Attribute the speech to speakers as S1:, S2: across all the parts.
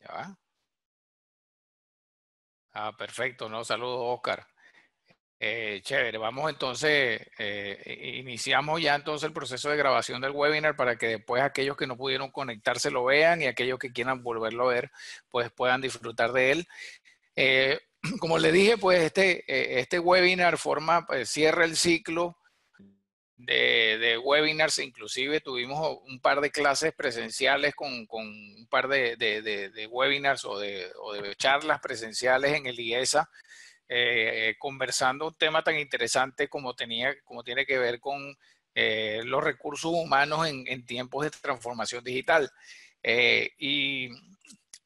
S1: Ya Ah, perfecto, no, saludos, Oscar. Eh, chévere, vamos entonces, eh, iniciamos ya entonces el proceso de grabación del webinar para que después aquellos que no pudieron conectarse lo vean y aquellos que quieran volverlo a ver, pues puedan disfrutar de él. Eh, como le dije, pues este, este webinar forma, cierra el ciclo de, webinars, inclusive tuvimos un par de clases presenciales con, un par de, webinars o, de, charlas presenciales en el IESA, eh, conversando un tema tan interesante como, tenía, como tiene que ver con eh, los recursos humanos en, tiempos de transformación digital. Eh, y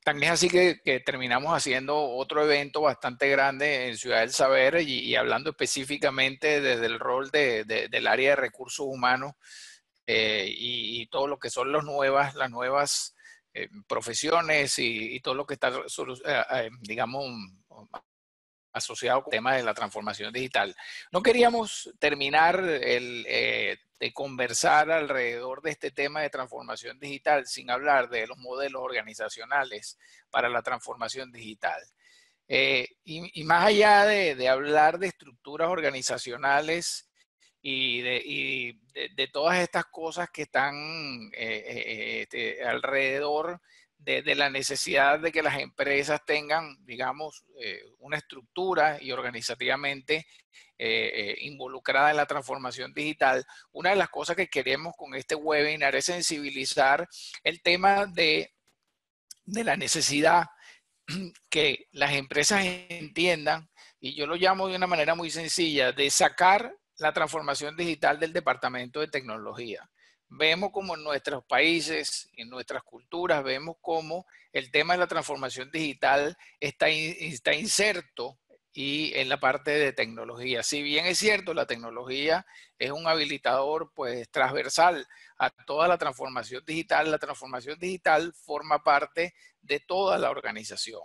S1: también así que, terminamos haciendo otro evento bastante grande en Ciudad del Saber y, hablando específicamente desde el rol de, del área de recursos humanos eh, y, todo lo que son las nuevas eh, profesiones y, todo lo que está, eh, digamos, asociado con el tema de la transformación digital. No queríamos terminar el de conversar alrededor de este tema de transformación digital sin hablar de los modelos organizacionales para la transformación digital. Eh, y, más allá de, hablar de estructuras organizacionales y de, todas estas cosas que están eh, eh, este, alrededor de, la necesidad de que las empresas tengan, digamos, eh, una estructura y organizativamente eh, eh, involucrada en la transformación digital, una de las cosas que queremos con este webinar es sensibilizar el tema de la necesidad que las empresas entiendan, y yo lo llamo de una manera muy sencilla, de sacar la transformación digital del Departamento de Tecnología vemos como en nuestros países, en nuestras culturas, vemos como el tema de la transformación digital está, está inserto y en la parte de tecnología. Si bien es cierto, la tecnología es un habilitador pues transversal a toda la transformación digital, la transformación digital forma parte de toda la organización.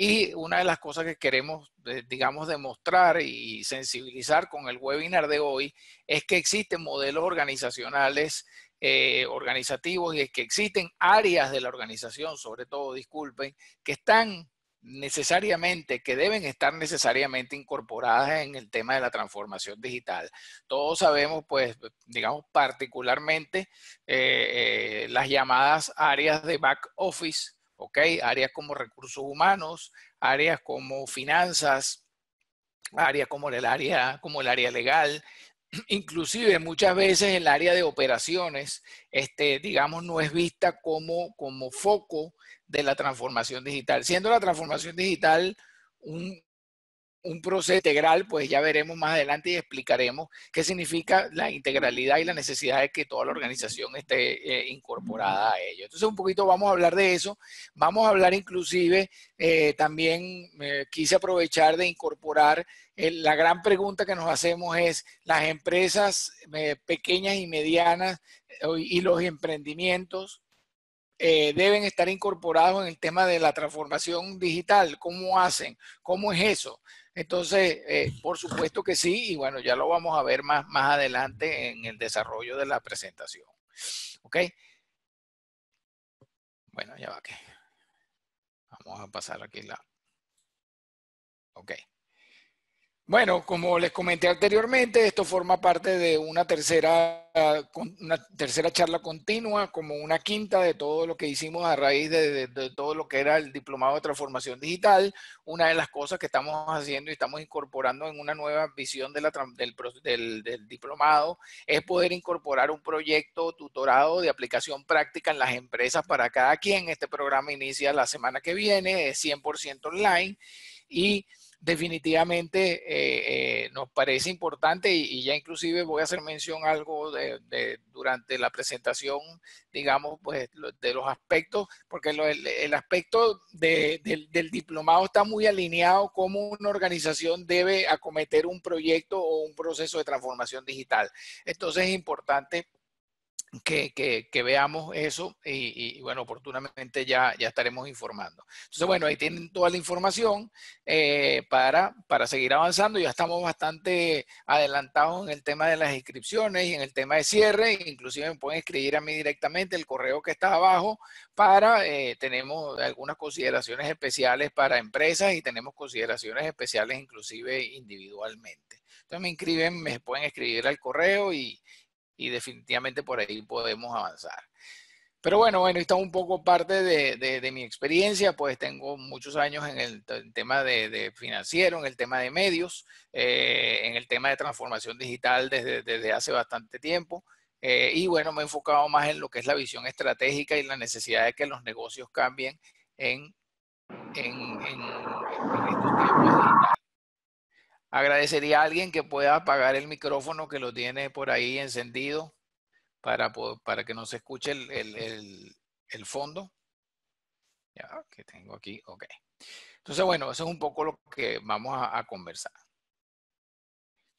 S1: Y una de las cosas que queremos, eh, digamos, demostrar y sensibilizar con el webinar de hoy es que existen modelos organizacionales eh, organizativos y es que existen áreas de la organización, sobre todo, disculpen, que están necesariamente, que deben estar necesariamente incorporadas en el tema de la transformación digital. Todos sabemos, pues, digamos, particularmente eh, eh, las llamadas áreas de back office, ¿ok? Áreas como recursos humanos, áreas como finanzas, áreas como el área, como el área legal, inclusive muchas veces el área de operaciones, este, digamos, no es vista como, como foco de la transformación digital, siendo la transformación digital un, un proceso integral, pues ya veremos más adelante y explicaremos qué significa la integralidad y la necesidad de que toda la organización esté eh, incorporada a ello. Entonces, un poquito vamos a hablar de eso. Vamos a hablar inclusive, eh, también quise aprovechar de incorporar eh, la gran pregunta que nos hacemos es, las empresas pequeñas y medianas y los emprendimientos deben estar incorporados en el tema de la transformación digital. ¿Cómo hacen? ¿Cómo es eso? Entonces, eh, por supuesto que sí, y bueno, ya lo vamos a ver más, más adelante en el desarrollo de la presentación. ¿Ok? Bueno, ya va que. Vamos a pasar aquí la. Ok. Bueno, como les comenté anteriormente, esto forma parte de una tercera, una tercera charla continua, como una quinta de todo lo que hicimos a raíz de, todo lo que era el diplomado de transformación digital. Una de las cosas que estamos haciendo y estamos incorporando en una nueva visión de del, del diplomado es poder incorporar un proyecto tutorado de aplicación práctica en las empresas para cada quien. Este programa inicia la semana que viene, es 100% online y definitivamente eh, eh, nos parece importante y, ya inclusive voy a hacer mención algo de, durante la presentación, digamos, pues de los aspectos, porque el, aspecto del, del, diplomado está muy alineado cómo una organización debe acometer un proyecto o un proceso de transformación digital. Entonces es importante que, veamos eso y, bueno, oportunamente ya, ya estaremos informando. Entonces, bueno, ahí tienen toda la información eh, para, para seguir avanzando. Ya estamos bastante adelantados en el tema de las inscripciones y en el tema de cierre. Inclusive me pueden escribir a mí directamente el correo que está abajo para, eh, tenemos algunas consideraciones especiales para empresas y tenemos consideraciones especiales inclusive individualmente. Entonces me inscriben, me pueden escribir al correo y, y definitivamente por ahí podemos avanzar. Pero bueno, bueno, es un poco parte de, mi experiencia, pues tengo muchos años en el, tema de, financiero, en el tema de medios, eh, en el tema de transformación digital desde, hace bastante tiempo. Eh, y bueno, me he enfocado más en lo que es la visión estratégica y la necesidad de que los negocios cambien en, en estos tiempos digitales. Agradecería a alguien que pueda apagar el micrófono que lo tiene por ahí encendido para, para que no se escuche el, el, el, fondo. Ya, que tengo aquí, ok. Entonces, bueno, eso es un poco lo que vamos a, conversar.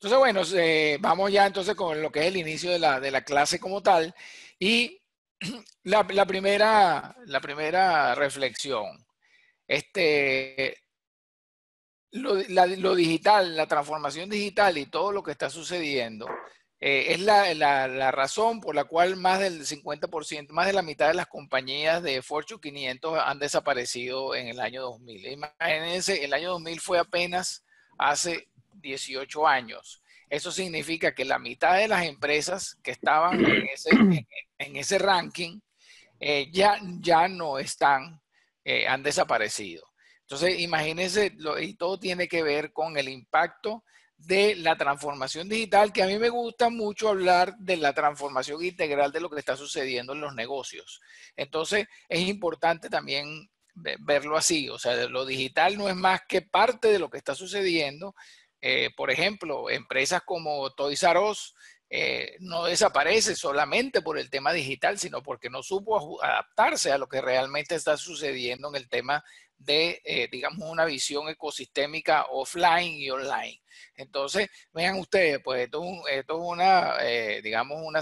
S1: Entonces, bueno, eh, vamos ya entonces con lo que es el inicio de la, de la clase como tal. Y la, la, primera, la primera reflexión. Este, lo, digital, la transformación digital y todo lo que está sucediendo eh, es la, razón por la cual más del 50%, más de la mitad de las compañías de Fortune 500 han desaparecido en el año 2000. Imagínense, el año 2000 fue apenas hace 18 años. Eso significa que la mitad de las empresas que estaban en ese, ranking eh, ya, ya no están, eh, han desaparecido. Entonces, imagínense, y todo tiene que ver con el impacto de la transformación digital, que a mí me gusta mucho hablar de la transformación integral de lo que está sucediendo en los negocios. Entonces, es importante también verlo así, o sea, lo digital no es más que parte de lo que está sucediendo. Eh, por ejemplo, empresas como Toys R eh, no desaparece solamente por el tema digital, sino porque no supo adaptarse a lo que realmente está sucediendo en el tema de, eh, digamos, una visión ecosistémica offline y online. Entonces, vean ustedes, pues esto, es una, eh, digamos, una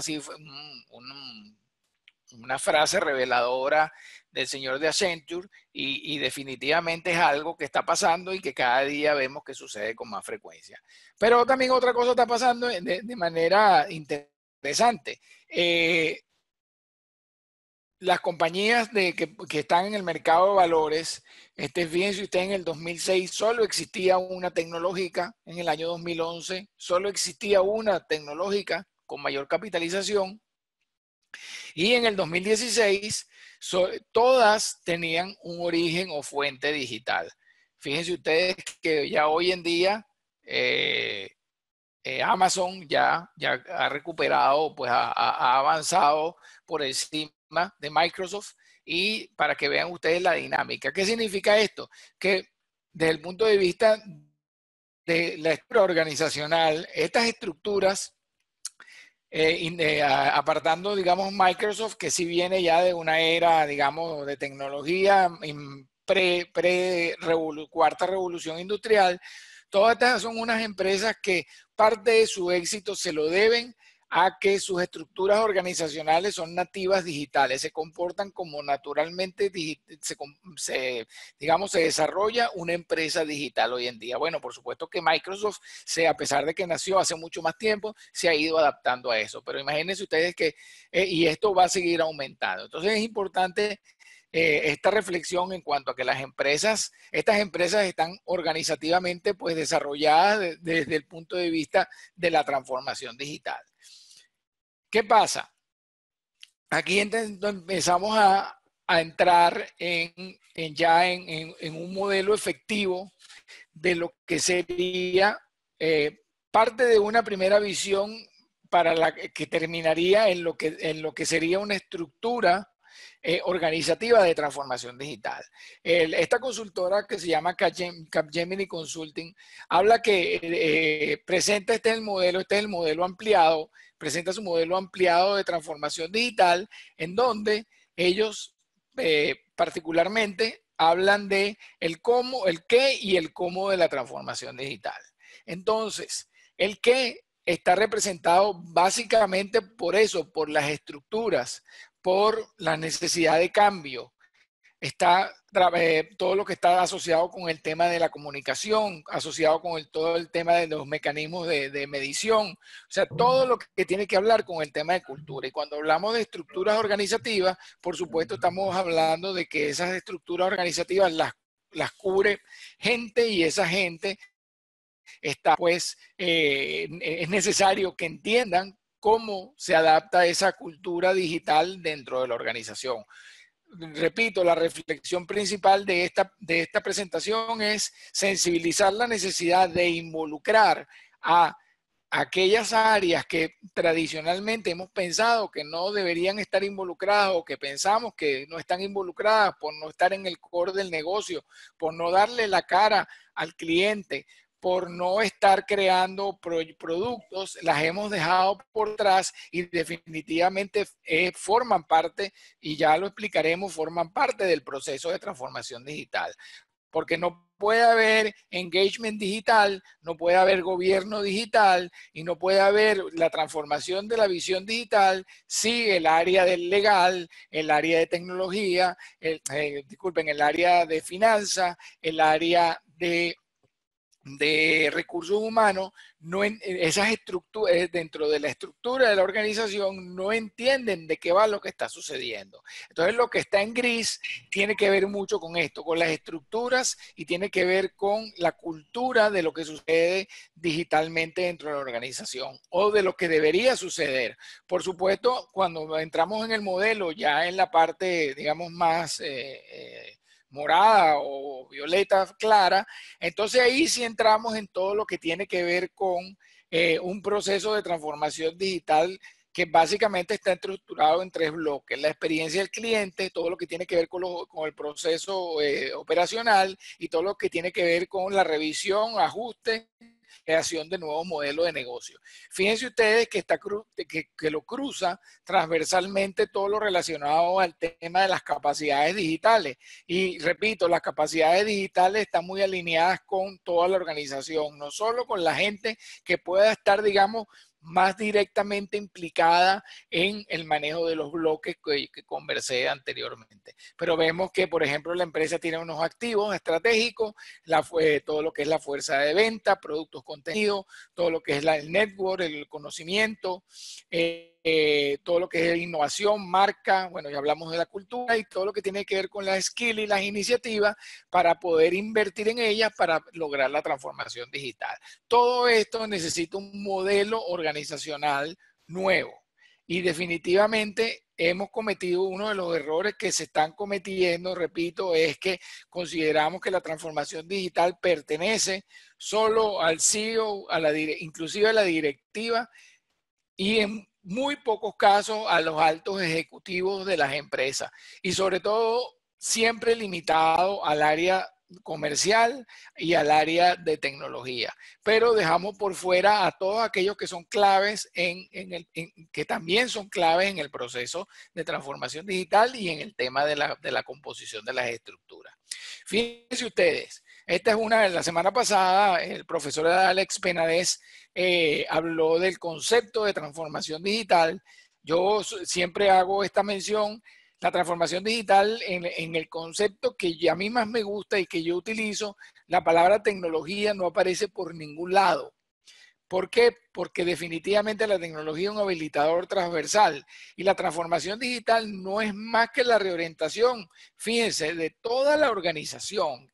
S1: una frase reveladora del señor de Accenture y, definitivamente es algo que está pasando y que cada día vemos que sucede con más frecuencia. Pero también otra cosa está pasando de, manera interesante. Eh, las compañías de, que, están en el mercado de valores, este, fíjense usted, en el 2006 solo existía una tecnológica, en el año 2011 solo existía una tecnológica con mayor capitalización, y en el 2016 todas tenían un origen o fuente digital. Fíjense ustedes que ya hoy en día eh, eh, Amazon ya, ya ha recuperado, pues ha, ha avanzado por encima de Microsoft y para que vean ustedes la dinámica. ¿Qué significa esto? Que desde el punto de vista de la estructura organizacional, estas estructuras, eh, eh, apartando, digamos, Microsoft, que sí viene ya de una era, digamos, de tecnología pre, cuarta revolución industrial, todas estas son unas empresas que parte de su éxito se lo deben a que sus estructuras organizacionales son nativas digitales, se comportan como naturalmente, se, se, digamos, se desarrolla una empresa digital hoy en día. Bueno, por supuesto que Microsoft, a pesar de que nació hace mucho más tiempo, se ha ido adaptando a eso, pero imagínense ustedes que, eh, y esto va a seguir aumentando. Entonces es importante eh, esta reflexión en cuanto a que las empresas, estas empresas están organizativamente pues desarrolladas desde el punto de vista de la transformación digital. ¿Qué pasa? Aquí empezamos a, entrar en, ya en, un modelo efectivo de lo que sería eh, parte de una primera visión para la que terminaría en lo que, en lo que sería una estructura eh, organizativa de transformación digital. esta consultora que se llama Capgemini Consulting habla que eh, presenta este el modelo, este es el modelo ampliado, presenta su modelo ampliado de transformación digital, en donde ellos eh, particularmente hablan de el cómo, el qué y el cómo de la transformación digital. Entonces, el qué está representado básicamente por eso, por las estructuras, por la necesidad de cambio, está eh, todo lo que está asociado con el tema de la comunicación, asociado con todo el tema de los mecanismos de, medición, o sea, todo lo que tiene que hablar con el tema de cultura. Y cuando hablamos de estructuras organizativas, por supuesto estamos hablando de que esas estructuras organizativas las, cubre gente y esa gente está, pues, eh, e, es necesario que entiendan cómo se adapta esa cultura digital dentro de la organización repito, la reflexión principal de esta, de esta presentación es sensibilizar la necesidad de involucrar a aquellas áreas que tradicionalmente hemos pensado que no deberían estar involucradas o que pensamos que no están involucradas por no estar en el core del negocio, por no darle la cara al cliente, por no estar creando productos, las hemos dejado por atrás y definitivamente eh, forman parte, y ya lo explicaremos, forman parte del proceso de transformación digital. Porque no puede haber engagement digital, no puede haber gobierno digital y no puede haber la transformación de la visión digital si el área del legal, el área de tecnología, eh, disculpen, el área de finanzas, el área de de recursos humanos, no eh, esas estructuras, eh, dentro de la estructura de la organización, no entienden de qué va lo que está sucediendo. Entonces, lo que está en gris tiene que ver mucho con esto, con las estructuras y tiene que ver con la cultura de lo que sucede digitalmente dentro de la organización o de lo que debería suceder. Por supuesto, cuando entramos en el modelo, ya en la parte, digamos, más... Eh, morada o violeta clara, entonces ahí sí entramos en todo lo que tiene que ver con eh, un proceso de transformación digital que básicamente está estructurado en tres bloques. La experiencia del cliente, todo lo que tiene que ver con, con el proceso eh, operacional y todo lo que tiene que ver con la revisión, ajustes, creación de nuevos modelos de negocio. Fíjense ustedes que, está, que lo cruza transversalmente todo lo relacionado al tema de las capacidades digitales. Y repito, las capacidades digitales están muy alineadas con toda la organización, no solo con la gente que pueda estar, digamos, más directamente implicada en el manejo de los bloques que, conversé anteriormente. Pero vemos que, por ejemplo, la empresa tiene unos activos estratégicos, la, todo lo que es la fuerza de venta, productos contenidos, todo lo que es el network, el conocimiento. Eh, eh, todo lo que es innovación, marca, bueno, ya hablamos de la cultura y todo lo que tiene que ver con las skills y las iniciativas para poder invertir en ellas para lograr la transformación digital. Todo esto necesita un modelo organizacional nuevo y definitivamente hemos cometido uno de los errores que se están cometiendo, repito, es que consideramos que la transformación digital pertenece solo al CEO, a la, inclusive a la directiva, y en, muy pocos casos a los altos ejecutivos de las empresas y sobre todo siempre limitado al área comercial y al área de tecnología. Pero dejamos por fuera a todos aquellos que son claves en, el, que también son claves en el proceso de transformación digital y en el tema de la, de la composición de las estructuras. Fíjense ustedes, esta es una, de la semana pasada el profesor Alex Penades eh, habló del concepto de transformación digital. Yo siempre hago esta mención, la transformación digital en, en el concepto que a mí más me gusta y que yo utilizo, la palabra tecnología no aparece por ningún lado. ¿Por qué? Porque definitivamente la tecnología es un habilitador transversal y la transformación digital no es más que la reorientación, fíjense, de toda la organización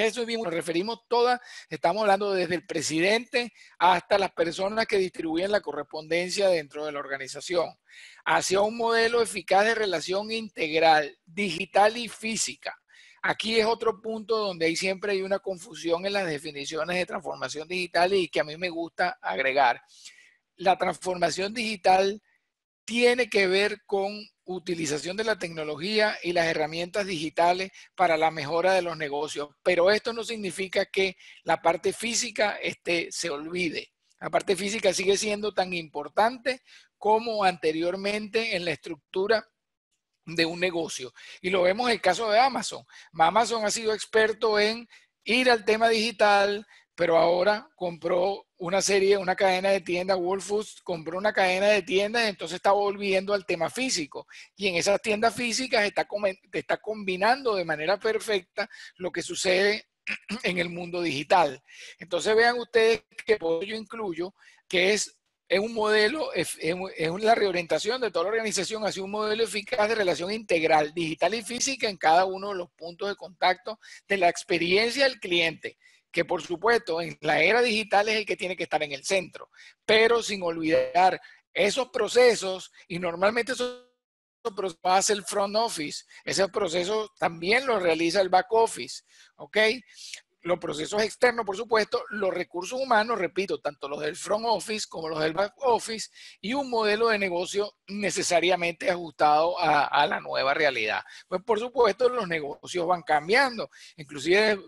S1: es eso bien? Nos referimos todas, estamos hablando desde el presidente hasta las personas que distribuyen la correspondencia dentro de la organización, hacia un modelo eficaz de relación integral, digital y física. Aquí es otro punto donde hay siempre hay una confusión en las definiciones de transformación digital y que a mí me gusta agregar. La transformación digital tiene que ver con utilización de la tecnología y las herramientas digitales para la mejora de los negocios. Pero esto no significa que la parte física este, se olvide. La parte física sigue siendo tan importante como anteriormente en la estructura de un negocio. Y lo vemos en el caso de Amazon. Amazon ha sido experto en ir al tema digital, pero ahora compró una serie, una cadena de tiendas, World Foods compró una cadena de tiendas, entonces está volviendo al tema físico. Y en esas tiendas físicas está, está combinando de manera perfecta lo que sucede en el mundo digital. Entonces vean ustedes que yo incluyo, que es, es un modelo, es, es la reorientación de toda la organización hacia un modelo eficaz de relación integral, digital y física en cada uno de los puntos de contacto de la experiencia del cliente que por supuesto en la era digital es el que tiene que estar en el centro, pero sin olvidar esos procesos y normalmente esos procesos hace el front office, ese proceso también lo realiza el back office, ¿ok? Los procesos externos, por supuesto, los recursos humanos, repito, tanto los del front office como los del back office, y un modelo de negocio necesariamente ajustado a, a la nueva realidad. Pues por supuesto, los negocios van cambiando, inclusive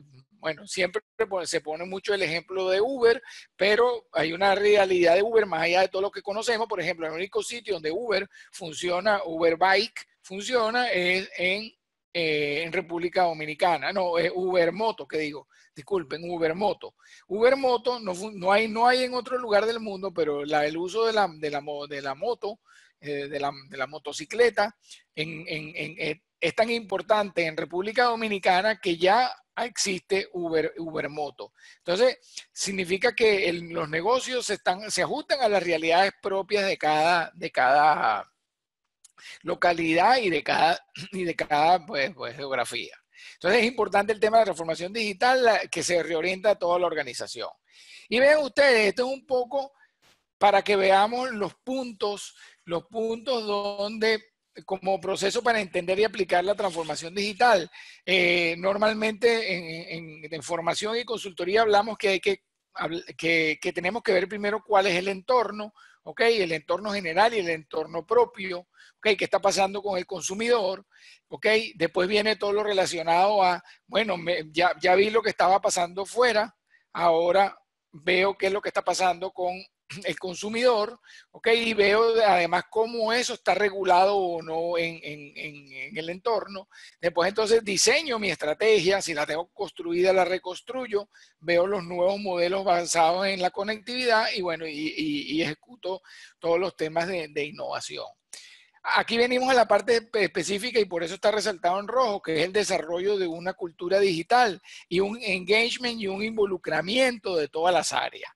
S1: bueno, siempre se pone mucho el ejemplo de Uber, pero hay una realidad de Uber más allá de todo lo que conocemos. Por ejemplo, el único sitio donde Uber funciona, Uber Bike funciona, es en, eh, República Dominicana. No, es Uber Moto, que digo, disculpen, Uber Moto. Uber Moto no, hay, no hay en otro lugar del mundo, pero el uso de la, de la, la moto eh, de la, motocicleta en, eh, es tan importante en República Dominicana que ya existe Uber, Ubermoto. Entonces, significa que los negocios se, ajustan a las realidades propias de cada, de cada localidad y de cada, y de cada pues, pues, geografía. Entonces, es importante el tema de la transformación digital que se reorienta a toda la organización. Y vean ustedes, esto es un poco para que veamos los puntos, los puntos donde como proceso para entender y aplicar la transformación digital. Eh, normalmente en, formación y consultoría hablamos que, hay que, que, que, tenemos que ver primero cuál es el entorno, ok, el entorno general y el entorno propio, ok, qué está pasando con el consumidor. ok, Después viene todo lo relacionado a, bueno, ya, ya vi lo que estaba pasando fuera, ahora veo qué es lo que está pasando con el consumidor, ¿ok? Y veo además cómo eso está regulado o no en, el entorno. Después entonces diseño mi estrategia, si la tengo construida, la reconstruyo, veo los nuevos modelos basados en la conectividad y bueno, y, ejecuto todos los temas de, de innovación. Aquí venimos a la parte específica y por eso está resaltado en rojo, que es el desarrollo de una cultura digital y un engagement y un involucramiento de todas las áreas.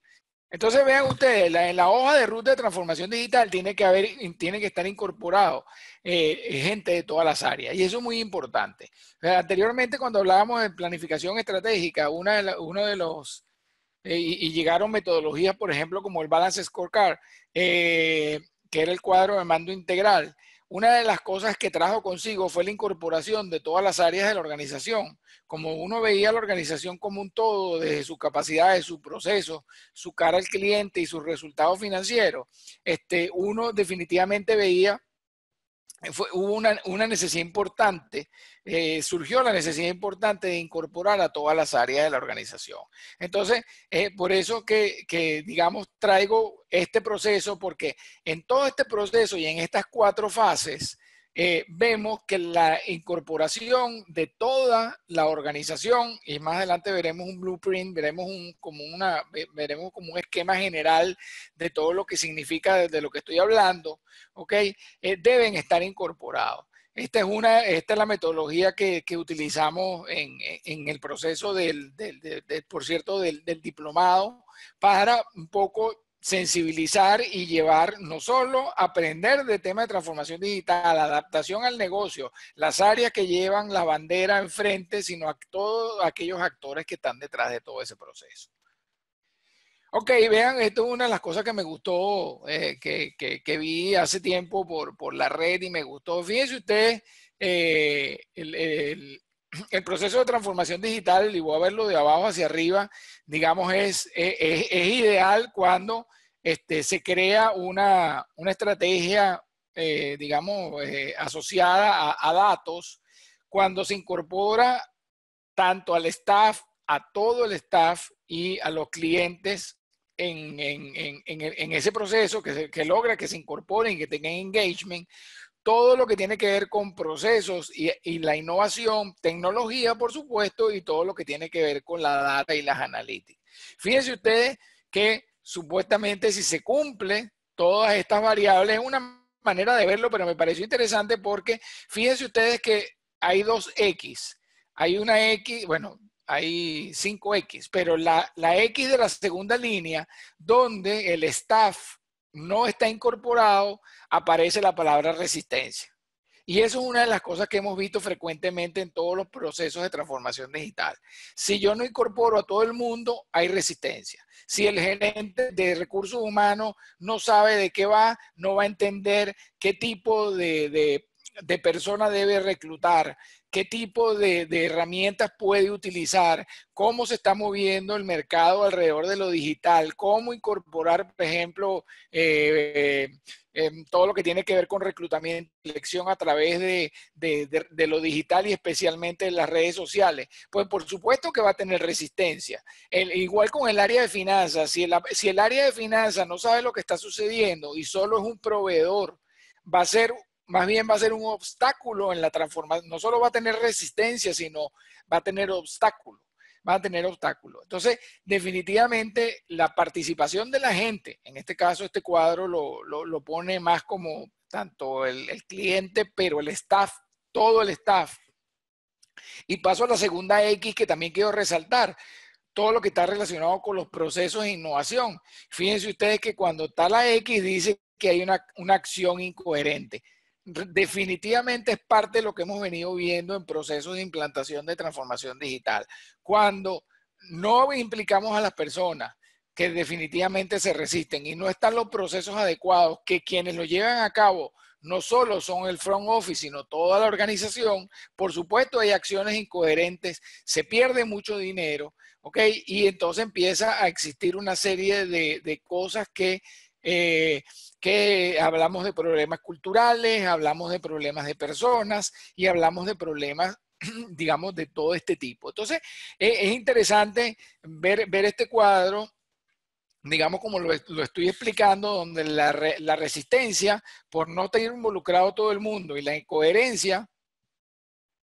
S1: Entonces vean ustedes, en la hoja de ruta de transformación digital tiene que haber, tiene que estar incorporado eh, gente de todas las áreas y eso es muy importante. anteriormente cuando hablábamos de planificación estratégica, una uno de los eh, y, llegaron metodologías, por ejemplo, como el Balance Scorecard, eh, que era el cuadro de mando integral, una de las cosas que trajo consigo fue la incorporación de todas las áreas de la organización. Como uno veía la organización como un todo, desde sus capacidades, su proceso, su cara al cliente y sus resultados financieros, este, uno definitivamente veía eh, fue, hubo una, una, necesidad importante, eh, surgió la necesidad importante de incorporar a todas las áreas de la organización. Entonces, por eso que, digamos, traigo este proceso, porque en todo este proceso y en estas cuatro fases, eh, vemos que la incorporación de toda la organización, y más adelante veremos un blueprint, veremos, un, como una, veremos como un esquema general de todo lo que significa de lo que estoy hablando, ¿ok? Eh, deben estar incorporados. Esta es, una, esta es la metodología que, utilizamos en, el proceso del por cierto, del diplomado para un poco sensibilizar y llevar no solo aprender de tema de transformación digital, adaptación al negocio, las áreas que llevan la bandera enfrente, sino a todos aquellos actores que están detrás de todo ese proceso. Ok, vean, esto es una de las cosas que me gustó, eh, que, vi hace tiempo por, la red y me gustó. Fíjense ustedes, eh, el, proceso de transformación digital, y voy a verlo de abajo hacia arriba, digamos, es, es ideal cuando este, se crea una, estrategia, eh, digamos, eh, asociada a, datos cuando se incorpora tanto al staff, a todo el staff y a los clientes en, ese proceso que, logra que se incorporen, que tengan engagement, todo lo que tiene que ver con procesos y, y, la innovación, tecnología, por supuesto, y todo lo que tiene que ver con la data y las analytics. Fíjense ustedes que supuestamente si se cumplen todas estas variables, es una manera de verlo, pero me pareció interesante porque fíjense ustedes que hay dos X. Hay una X, bueno, hay cinco x pero la, la, X de la segunda línea, donde el staff no está incorporado, aparece la palabra resistencia. Y eso es una de las cosas que hemos visto frecuentemente en todos los procesos de transformación digital. Si yo no incorporo a todo el mundo, hay resistencia. Si el gerente de recursos humanos no sabe de qué va, no va a entender qué tipo de, de de persona debe reclutar, qué tipo de, herramientas puede utilizar, cómo se está moviendo el mercado alrededor de lo digital, cómo incorporar, por ejemplo, eh, eh, em, todo lo que tiene que ver con reclutamiento y elección a través de, lo digital y especialmente en las redes sociales. Pues por supuesto que va a tener resistencia. igual con el área de finanzas, si el, si el área de finanzas no sabe lo que está sucediendo y solo es un proveedor, va a ser más bien va a ser un obstáculo en la transformación. No solo va a tener resistencia, sino va a tener obstáculo. Va a tener obstáculo. Entonces, definitivamente la participación de la gente, en este caso este cuadro lo, pone más como tanto el, cliente, pero el staff, todo el staff. Y paso a la segunda X que también quiero resaltar todo lo que está relacionado con los procesos de innovación. Fíjense ustedes que cuando está la X dice que hay una acción incoherente definitivamente es parte de lo que hemos venido viendo en procesos de implantación de transformación digital. Cuando no implicamos a las personas que definitivamente se resisten y no están los procesos adecuados, que quienes lo llevan a cabo no solo son el front office, sino toda la organización, por supuesto hay acciones incoherentes, se pierde mucho dinero, ¿ok? Y entonces empieza a existir una serie de, de cosas que eh, que hablamos de problemas culturales, hablamos de problemas de personas y hablamos de problemas digamos, de todo este tipo. Entonces, eh, es interesante ver, este cuadro digamos como lo, estoy explicando, donde la, resistencia por no tener involucrado todo el mundo y la incoherencia,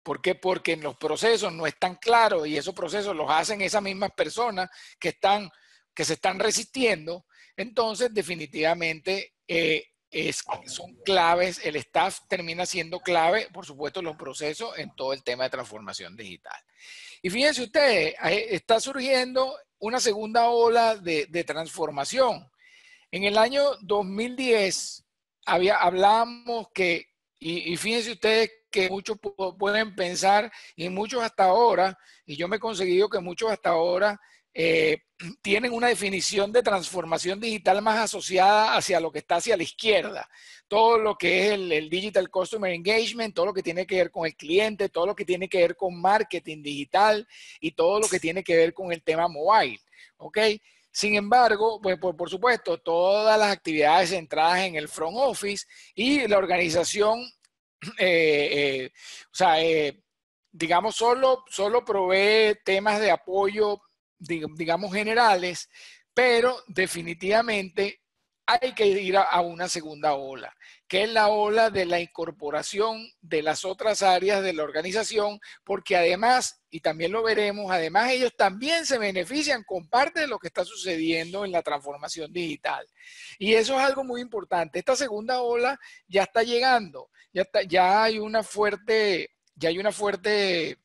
S1: ¿por qué? Porque los procesos no están claros y esos procesos los hacen esas mismas personas que, están, que se están resistiendo entonces, definitivamente, eh, son claves, el staff termina siendo clave, por supuesto, los procesos en todo el tema de transformación digital. Y fíjense ustedes, está surgiendo una segunda ola de, transformación. En el año 2010 había, hablábamos que, y, y, fíjense ustedes que muchos pueden pensar, y muchos hasta ahora, y yo me he conseguido que muchos hasta ahora eh, tienen una definición de transformación digital más asociada hacia lo que está hacia la izquierda. Todo lo que es el, digital customer engagement, todo lo que tiene que ver con el cliente, todo lo que tiene que ver con marketing digital y todo lo que tiene que ver con el tema mobile. ¿Ok? Sin embargo, pues por, supuesto, todas las actividades centradas en el front office y la organización, eh, eh, digamos, solo, solo provee temas de apoyo digamos, generales, pero definitivamente hay que ir a, una segunda ola, que es la ola de la incorporación de las otras áreas de la organización, porque además, y también lo veremos, además ellos también se benefician con parte de lo que está sucediendo en la transformación digital. Y eso es algo muy importante. Esta segunda ola ya está llegando, ya, ya hay una fuerte, ya hay una fuerte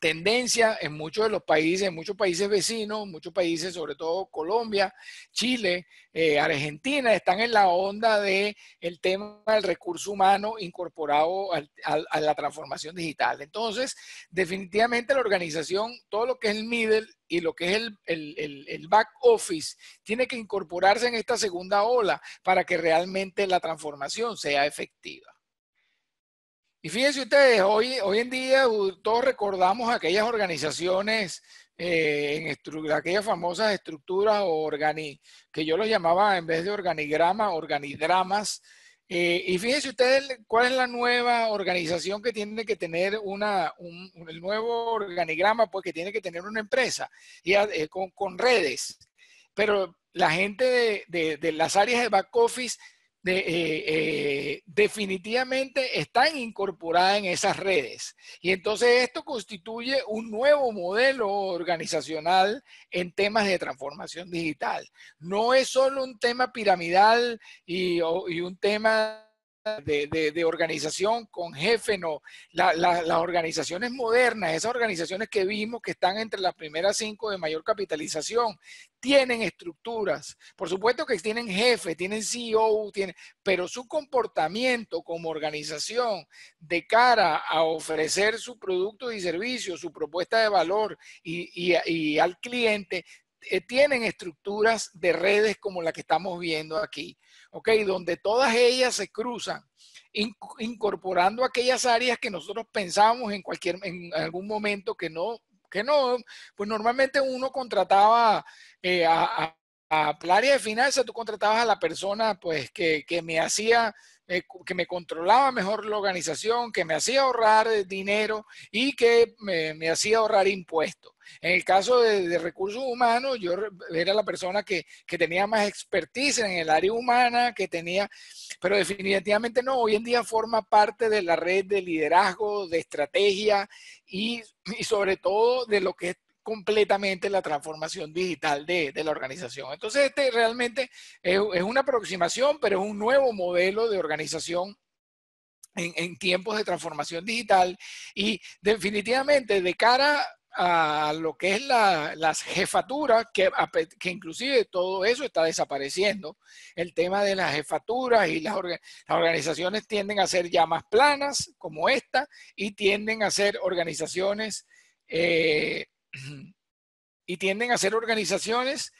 S1: tendencia en muchos de los países, en muchos países vecinos, muchos países, sobre todo Colombia, Chile, eh, Argentina, están en la onda de el tema del recurso humano incorporado a la transformación digital. Entonces, definitivamente la organización, todo lo que es el middle y lo que es el back office, tiene que incorporarse en esta segunda ola para que realmente la transformación sea efectiva. Y fíjense ustedes, hoy, hoy en día todos recordamos aquellas organizaciones, eh, en aquellas famosas estructuras organi que yo los llamaba en vez de organigrama, organigramas. Eh, y fíjense ustedes cuál es la nueva organización que tiene que tener una, un, el nuevo organigrama, pues que tiene que tener una empresa y, ah, eh, con, redes. Pero la gente de, las áreas de back office eh, eh, definitivamente están incorporadas en esas redes. Y entonces esto constituye un nuevo modelo organizacional en temas de transformación digital. No es solo un tema piramidal y un tema de, organización con jefe, no. las organizaciones modernas, esas organizaciones que vimos que están entre las primeras cinco de mayor capitalización, tienen estructuras. Por supuesto que tienen jefe, tienen CEO, tienen, pero su comportamiento como organización de cara a ofrecer su producto y servicio, su propuesta de valor y, al cliente, eh, tienen estructuras de redes como la que estamos viendo aquí. ¿ok? Donde todas ellas se cruzan, incorporando aquellas áreas que nosotros pensábamos en cualquier, algún momento que no, que no, pues normalmente uno contrataba eh, a, a, área de finanzas, tú contratabas a la persona, pues, que, que me hacía eh, que me controlaba mejor la organización, que me hacía ahorrar eh, dinero y que me, hacía ahorrar impuestos. En el caso de, recursos humanos, yo era la persona que, tenía más expertise en el área humana, que tenía, pero definitivamente no, hoy en día forma parte de la red de liderazgo, de estrategia y, y sobre todo de lo que es completamente la transformación digital de, la organización. Entonces, este realmente es, una aproximación, pero es un nuevo modelo de organización. En, tiempos de transformación digital y definitivamente de cara a lo que es la, las jefaturas, que, que, inclusive todo eso está desapareciendo. El tema de las jefaturas y las, organizaciones tienden a ser ya más planas como esta y tienden a ser organizaciones eh, y tienden a ser organizaciones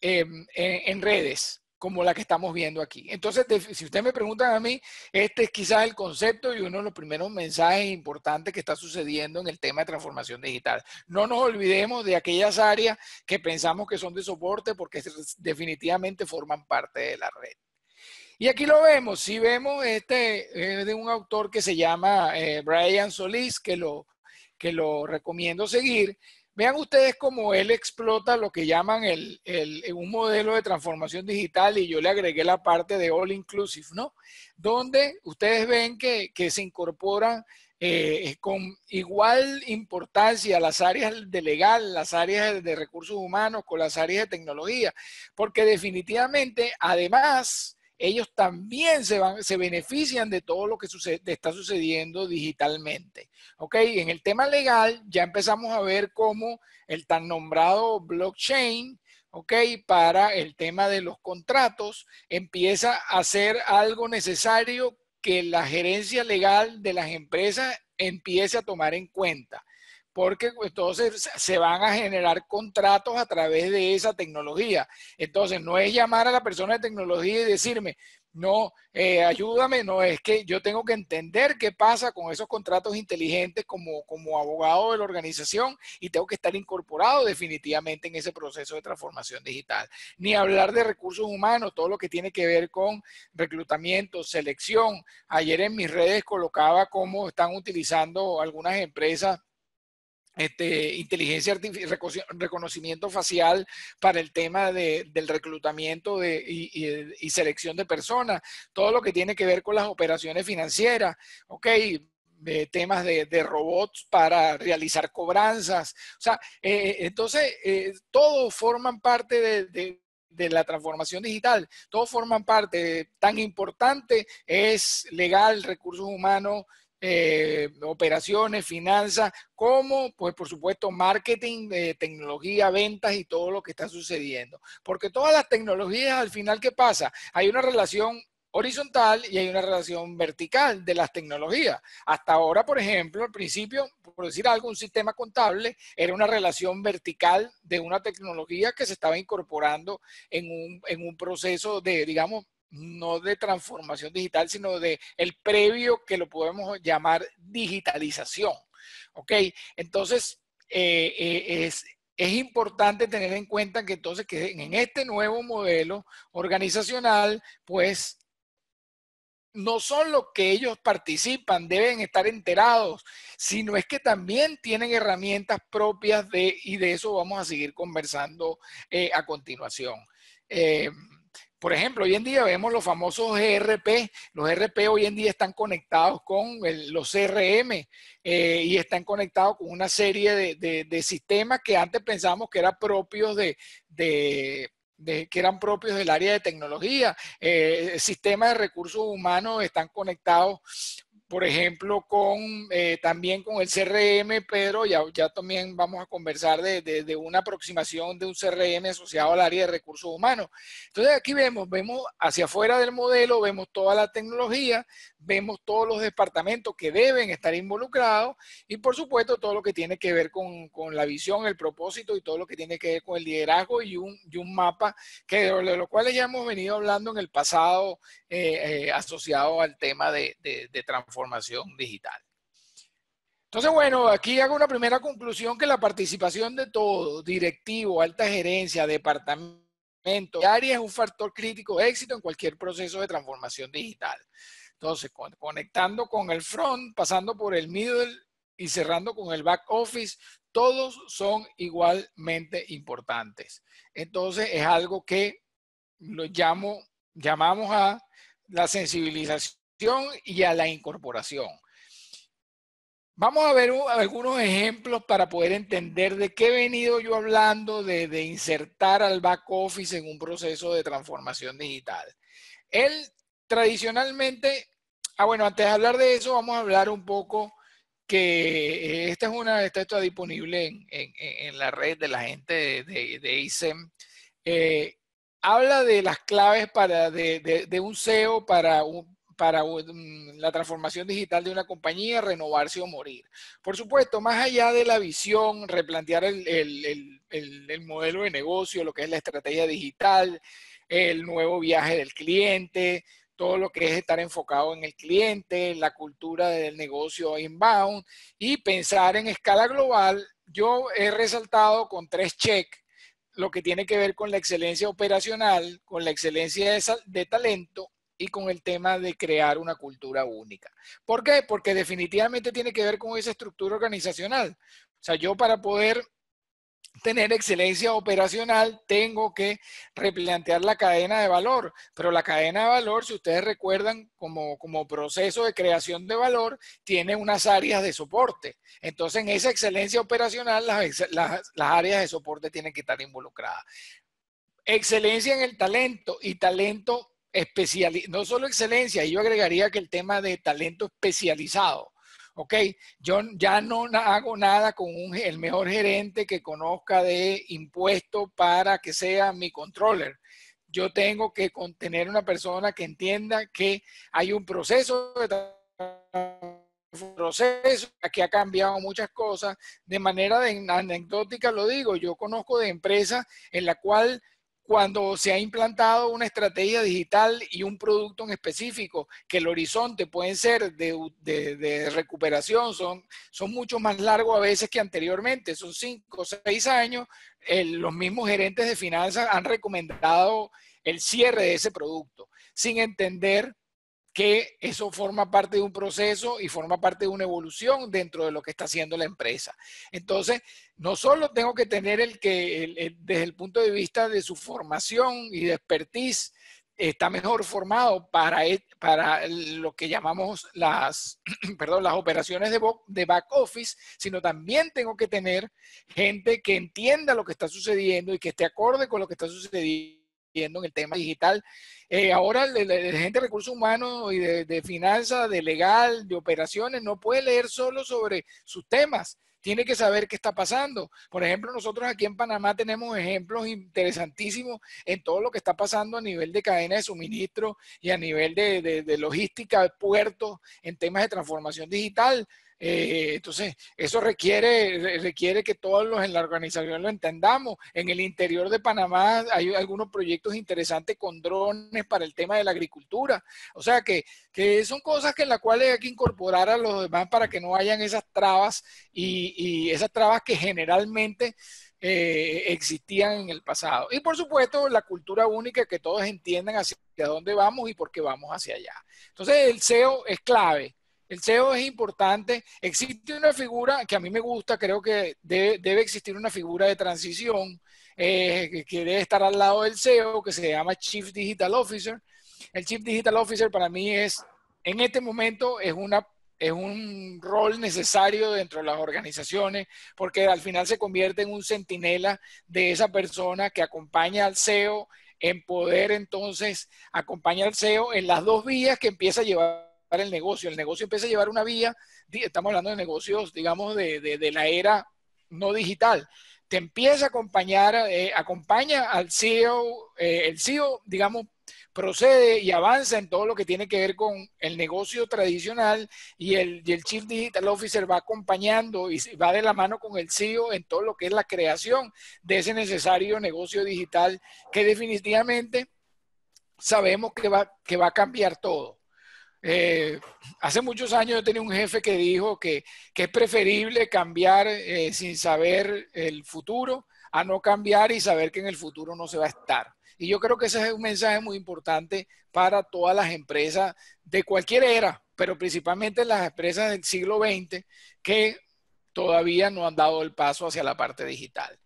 S1: em, en, redes como la que estamos viendo aquí. Entonces, si ustedes me preguntan a mí, este es quizás el concepto y uno de los primeros mensajes importantes que está sucediendo en el tema de transformación digital. No nos olvidemos de aquellas áreas que pensamos que son de soporte porque definitivamente forman parte de la red. Y aquí lo vemos, si vemos, este eh, de un autor que se llama eh, Brian Solís, que que lo recomiendo seguir. Vean ustedes cómo él explota lo que llaman el, un modelo de transformación digital y yo le agregué la parte de All Inclusive, ¿no? Donde ustedes ven que, se incorporan eh, con igual importancia las áreas de legal, las áreas de recursos humanos, con las áreas de tecnología, porque definitivamente, además, ellos también se, benefician de todo lo que está sucediendo digitalmente. ¿Ok? En el tema legal ya empezamos a ver cómo el tan nombrado blockchain, ¿ok? Para el tema de los contratos, empieza a ser algo necesario que la gerencia legal de las empresas empiece a tomar en cuenta porque entonces se van a generar contratos a través de esa tecnología. Entonces, no es llamar a la persona de tecnología y decirme, no, eh, ayúdame, no, es que yo tengo que entender qué pasa con esos contratos inteligentes como, como abogado de la organización y tengo que estar incorporado definitivamente en ese proceso de transformación digital. Ni hablar de recursos humanos, todo lo que tiene que ver con reclutamiento, selección. Ayer en mis redes colocaba cómo están utilizando algunas empresas este, inteligencia artificial, reconocimiento facial para el tema de, del reclutamiento y, selección de personas, todo lo que tiene que ver con las operaciones financieras, temas de, robots para realizar cobranzas. O sea, eh, eh, entonces, todo eh, todos forman parte de, de la transformación digital. Todos forman parte. Tan importante es legal, recursos humanos, eh, operaciones, finanzas, como, pues por supuesto, marketing, eh, tecnología, ventas y todo lo que está sucediendo. Porque todas las tecnologías, al final, ¿qué pasa? Hay una relación horizontal y hay una relación vertical de las tecnologías. Hasta ahora, por ejemplo, al principio, por decir algo, un sistema contable era una relación vertical de una tecnología que se estaba incorporando en un, en un proceso de, digamos, no de transformación digital, sino de el previo que lo podemos llamar digitalización. ¿Ok? Entonces, eh, eh, es, importante tener en cuenta que entonces que en este nuevo modelo organizacional, pues no solo que ellos participan, deben estar enterados, sino es que también tienen herramientas propias de, y de eso vamos a seguir conversando eh, a continuación. Por ejemplo, hoy en día vemos los famosos ERP. Los ERP hoy en día están conectados con los CRM eh, y están conectados con una serie de, sistemas que antes pensábamos que eran propios de, que eran propios del área de tecnología. Eh, sistemas de recursos humanos están conectados por ejemplo, con, eh, también con el CRM, Pedro, ya, ya también vamos a conversar de, de, una aproximación de un CRM asociado al área de recursos humanos. Entonces aquí vemos, vemos hacia afuera del modelo, vemos toda la tecnología, vemos todos los departamentos que deben estar involucrados y por supuesto todo lo que tiene que ver con, con la visión, el propósito y todo lo que tiene que ver con el liderazgo y un, y un mapa que de, lo cual ya hemos venido hablando en el pasado eh, eh, asociado al tema de, de transformación digital. Entonces, bueno, aquí hago una primera conclusión que la participación de todo, directivo, alta gerencia, departamento, área es un factor crítico de éxito en cualquier proceso de transformación digital. Entonces, conectando con el front, pasando por el middle y cerrando con el back office, todos son igualmente importantes. Entonces, es algo que lo llamo, llamamos a la sensibilización y a la incorporación. Vamos a ver algunos ejemplos para poder entender de qué he venido yo hablando de, insertar al back office en un proceso de transformación digital. Él tradicionalmente, ah bueno, antes de hablar de eso, vamos a hablar un poco que eh, esta es una, esta está disponible en, en, la red de la gente de, de, ISEM. E eh, habla de las claves para, de, de, un SEO para, un, para mm, la transformación digital de una compañía, renovarse o morir. Por supuesto, más allá de la visión, replantear el, modelo de negocio, lo que es la estrategia digital, el nuevo viaje del cliente, todo lo que es estar enfocado en el cliente, la cultura del negocio inbound y pensar en escala global, yo he resaltado con tres checks lo que tiene que ver con la excelencia operacional, con la excelencia de talento y con el tema de crear una cultura única. ¿Por qué? Porque definitivamente tiene que ver con esa estructura organizacional. O sea, yo para poder tener excelencia operacional, tengo que replantear la cadena de valor. Pero la cadena de valor, si ustedes recuerdan, como, como proceso de creación de valor, tiene unas áreas de soporte. Entonces, en esa excelencia operacional, las, las áreas de soporte tienen que estar involucradas. Excelencia en el talento y talento especiali no solo excelencia, yo agregaría que el tema de talento especializado. Ok, yo ya no hago nada con el mejor gerente que conozca de impuesto para que sea mi controller. Yo tengo que tener una persona que entienda que hay un proceso proceso que ha cambiado muchas cosas. De manera anecdótica lo digo, yo conozco de empresa en la cual cuando se ha implantado una estrategia digital y un producto en específico, que el horizonte pueden ser de, recuperación, son, mucho más largos a veces que anteriormente, son cinco o seis años, los mismos gerentes de finanzas han recomendado el cierre de ese producto, sin entender que eso forma parte de un proceso y forma parte de una evolución dentro de lo que está haciendo la empresa. Entonces, no solo tengo que tener el que, desde el punto de vista de su formación y de expertise, está mejor formado para, e, para lo que llamamos las, perdón, las operaciones de, de back office, sino también tengo que tener gente que entienda lo que está sucediendo y que esté acorde con lo que está sucediendo viendo en el tema digital. Eh, ahora la gente de recursos humanos y de, finanzas, de legal, de operaciones, no puede leer solo sobre sus temas, tiene que saber qué está pasando. Por ejemplo, nosotros aquí en Panamá tenemos ejemplos interesantísimos en todo lo que está pasando a nivel de cadena de suministro y a nivel de, de, de logística, puertos, en temas de transformación digital. Eh, entonces, eso requiere, requiere que todos los en la organización lo entendamos. En el interior de Panamá hay algunos proyectos interesantes con drones para el tema de la agricultura. O sea que, son cosas que en las cuales hay que incorporar a los demás para que no hayan esas trabas y, esas trabas que generalmente eh, existían en el pasado. Y por supuesto, la cultura única que todos entiendan hacia dónde vamos y por qué vamos hacia allá. Entonces, el SEO es clave. El CEO es importante. Existe una figura que a mí me gusta, creo que debe, existir una figura de transición eh, que debe estar al lado del CEO que se llama Chief Digital Officer. El Chief Digital Officer para mí es, en este momento, es un rol necesario dentro de las organizaciones porque al final se convierte en un centinela de esa persona que acompaña al CEO en poder entonces acompañar al CEO en las dos vías que empieza a llevar el negocio. El negocio empieza a llevar una vía, estamos hablando de negocios, digamos, de, la era no digital. Te empieza a acompañar, eh, acompaña al CEO, eh, el CEO, digamos, procede y avanza en todo lo que tiene que ver con el negocio tradicional y el, el Chief Digital Officer va acompañando y va de la mano con el CEO en todo lo que es la creación de ese necesario negocio digital que definitivamente sabemos que va, que va a cambiar todo. Eh, hace muchos años yo tenía un jefe que dijo que, es preferible cambiar eh, sin saber el futuro a no cambiar y saber que en el futuro no se va a estar. Y yo creo que ese es un mensaje muy importante para todas las empresas de cualquier era, pero principalmente las empresas del siglo XX que todavía no han dado el paso hacia la parte digital.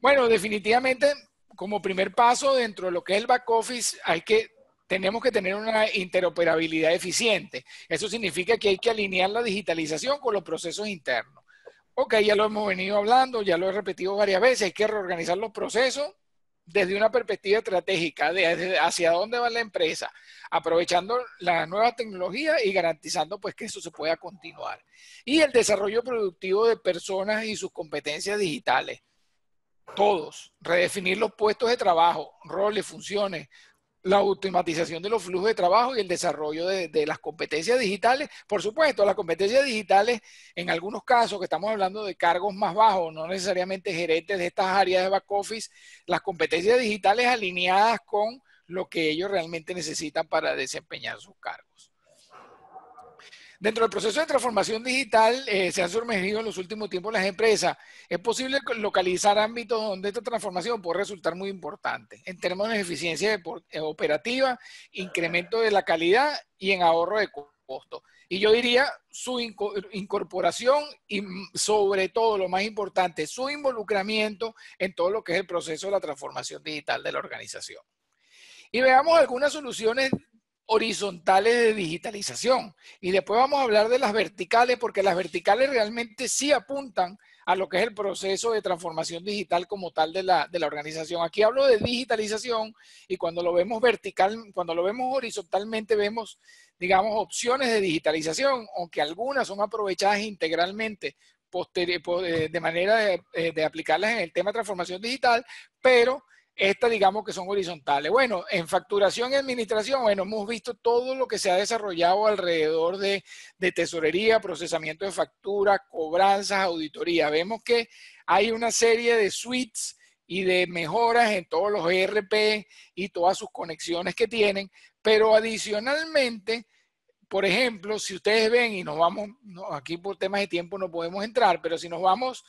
S1: Bueno, definitivamente, como primer paso dentro de lo que es el back office, hay que tenemos que tener una interoperabilidad eficiente. Eso significa que hay que alinear la digitalización con los procesos internos. Ok, ya lo hemos venido hablando, ya lo he repetido varias veces, hay que reorganizar los procesos desde una perspectiva estratégica, hacia dónde va la empresa, aprovechando la nueva tecnología y garantizando pues que eso se pueda continuar. Y el desarrollo productivo de personas y sus competencias digitales todos, redefinir los puestos de trabajo, roles, funciones, la automatización de los flujos de trabajo y el desarrollo de, las competencias digitales. Por supuesto, las competencias digitales, en algunos casos que estamos hablando de cargos más bajos, no necesariamente gerentes de estas áreas de back office, las competencias digitales alineadas con lo que ellos realmente necesitan para desempeñar sus cargos. Dentro del proceso de transformación digital eh, se han sumergido en los últimos tiempos las empresas. Es posible localizar ámbitos donde esta transformación puede resultar muy importante en términos de eficiencia eh, operativa, incremento de la calidad y en ahorro de costo. Y yo diría su incorporación y mm, sobre todo lo más importante, su involucramiento en todo lo que es el proceso de la transformación digital de la organización. Y veamos algunas soluciones horizontales de digitalización. Y después vamos a hablar de las verticales, porque las verticales realmente sí apuntan a lo que es el proceso de transformación digital como tal de la, organización. Aquí hablo de digitalización y cuando lo vemos vertical, cuando lo vemos horizontalmente, vemos, digamos, opciones de digitalización, aunque algunas son aprovechadas integralmente eh, de manera de, eh, de aplicarlas en el tema de transformación digital, pero estas digamos que son horizontales. Bueno, en facturación y administración, bueno, hemos visto todo lo que se ha desarrollado alrededor de, tesorería, procesamiento de facturas, cobranzas, auditoría. Vemos que hay una serie de suites y de mejoras en todos los ERP y todas sus conexiones que tienen, pero adicionalmente por ejemplo, si ustedes ven y nos vamos, aquí por temas de tiempo no podemos entrar, pero si nos vamos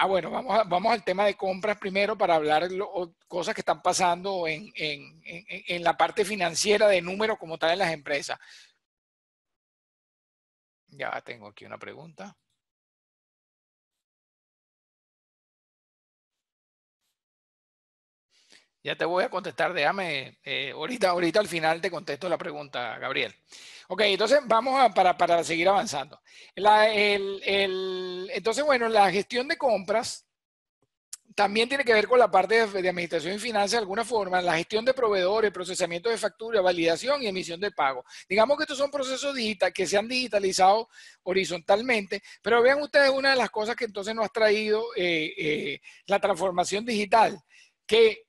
S1: Ah, bueno, vamos, vamos al tema de compras primero para hablar lo, cosas que están pasando en, en, en, la parte financiera de números como tal en las empresas. Ya tengo aquí una pregunta. Ya te voy a contestar, déjame, eh, ahorita, ahorita al final te contesto la pregunta, Gabriel. Ok, entonces vamos a, para, seguir avanzando. entonces, bueno, la gestión de compras también tiene que ver con la parte de, administración y finanzas de alguna forma, la gestión de proveedores, procesamiento de factura, validación y emisión de pago. Digamos que estos son procesos digitales que se han digitalizado horizontalmente, pero vean ustedes una de las cosas que entonces nos ha traído eh, eh, la transformación digital, que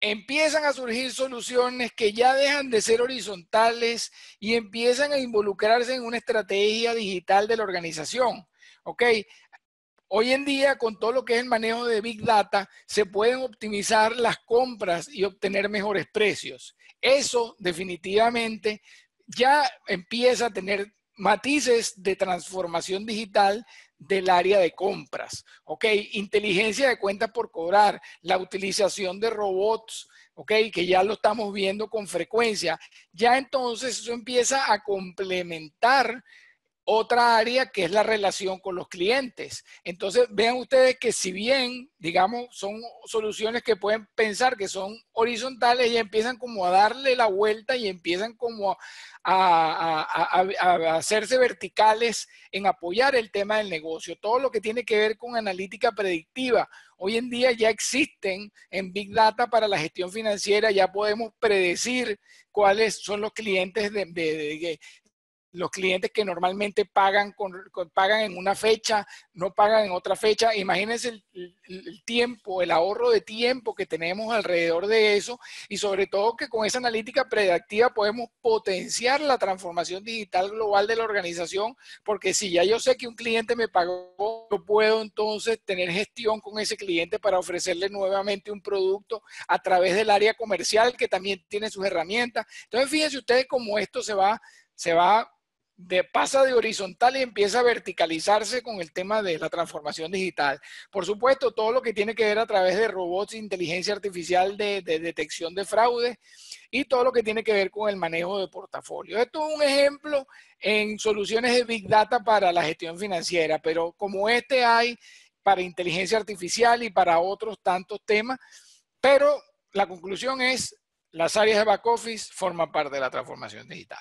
S1: empiezan a surgir soluciones que ya dejan de ser horizontales y empiezan a involucrarse en una estrategia digital de la organización. ¿Ok? Hoy en día, con todo lo que es el manejo de Big Data, se pueden optimizar las compras y obtener mejores precios. Eso definitivamente ya empieza a tener matices de transformación digital del área de compras, ¿ok? Inteligencia de cuentas por cobrar, la utilización de robots, ¿ok? Que ya lo estamos viendo con frecuencia. Ya entonces eso empieza a complementar otra área que es la relación con los clientes. Entonces, vean ustedes que si bien, digamos, son soluciones que pueden pensar que son horizontales y empiezan como a darle la vuelta y empiezan como a, hacerse verticales en apoyar el tema del negocio. Todo lo que tiene que ver con analítica predictiva. Hoy en día ya existen en Big Data para la gestión financiera, ya podemos predecir cuáles son los clientes de, los clientes que normalmente pagan, con, pagan en una fecha, no pagan en otra fecha. Imagínense el, tiempo, el ahorro de tiempo que tenemos alrededor de eso y sobre todo que con esa analítica predactiva podemos potenciar la transformación digital global de la organización, porque si ya yo sé que un cliente me pagó, yo puedo entonces tener gestión con ese cliente para ofrecerle nuevamente un producto a través del área comercial que también tiene sus herramientas. Entonces, fíjense ustedes cómo esto se va, se va pasa de horizontal y empieza a verticalizarse con el tema de la transformación digital. Por supuesto, todo lo que tiene que ver a través de robots, inteligencia artificial de, detección de fraude y todo lo que tiene que ver con el manejo de portafolio. Esto es un ejemplo en soluciones de Big Data para la gestión financiera, pero como este hay para inteligencia artificial y para otros tantos temas, pero la conclusión es, las áreas de back office forman parte de la transformación digital.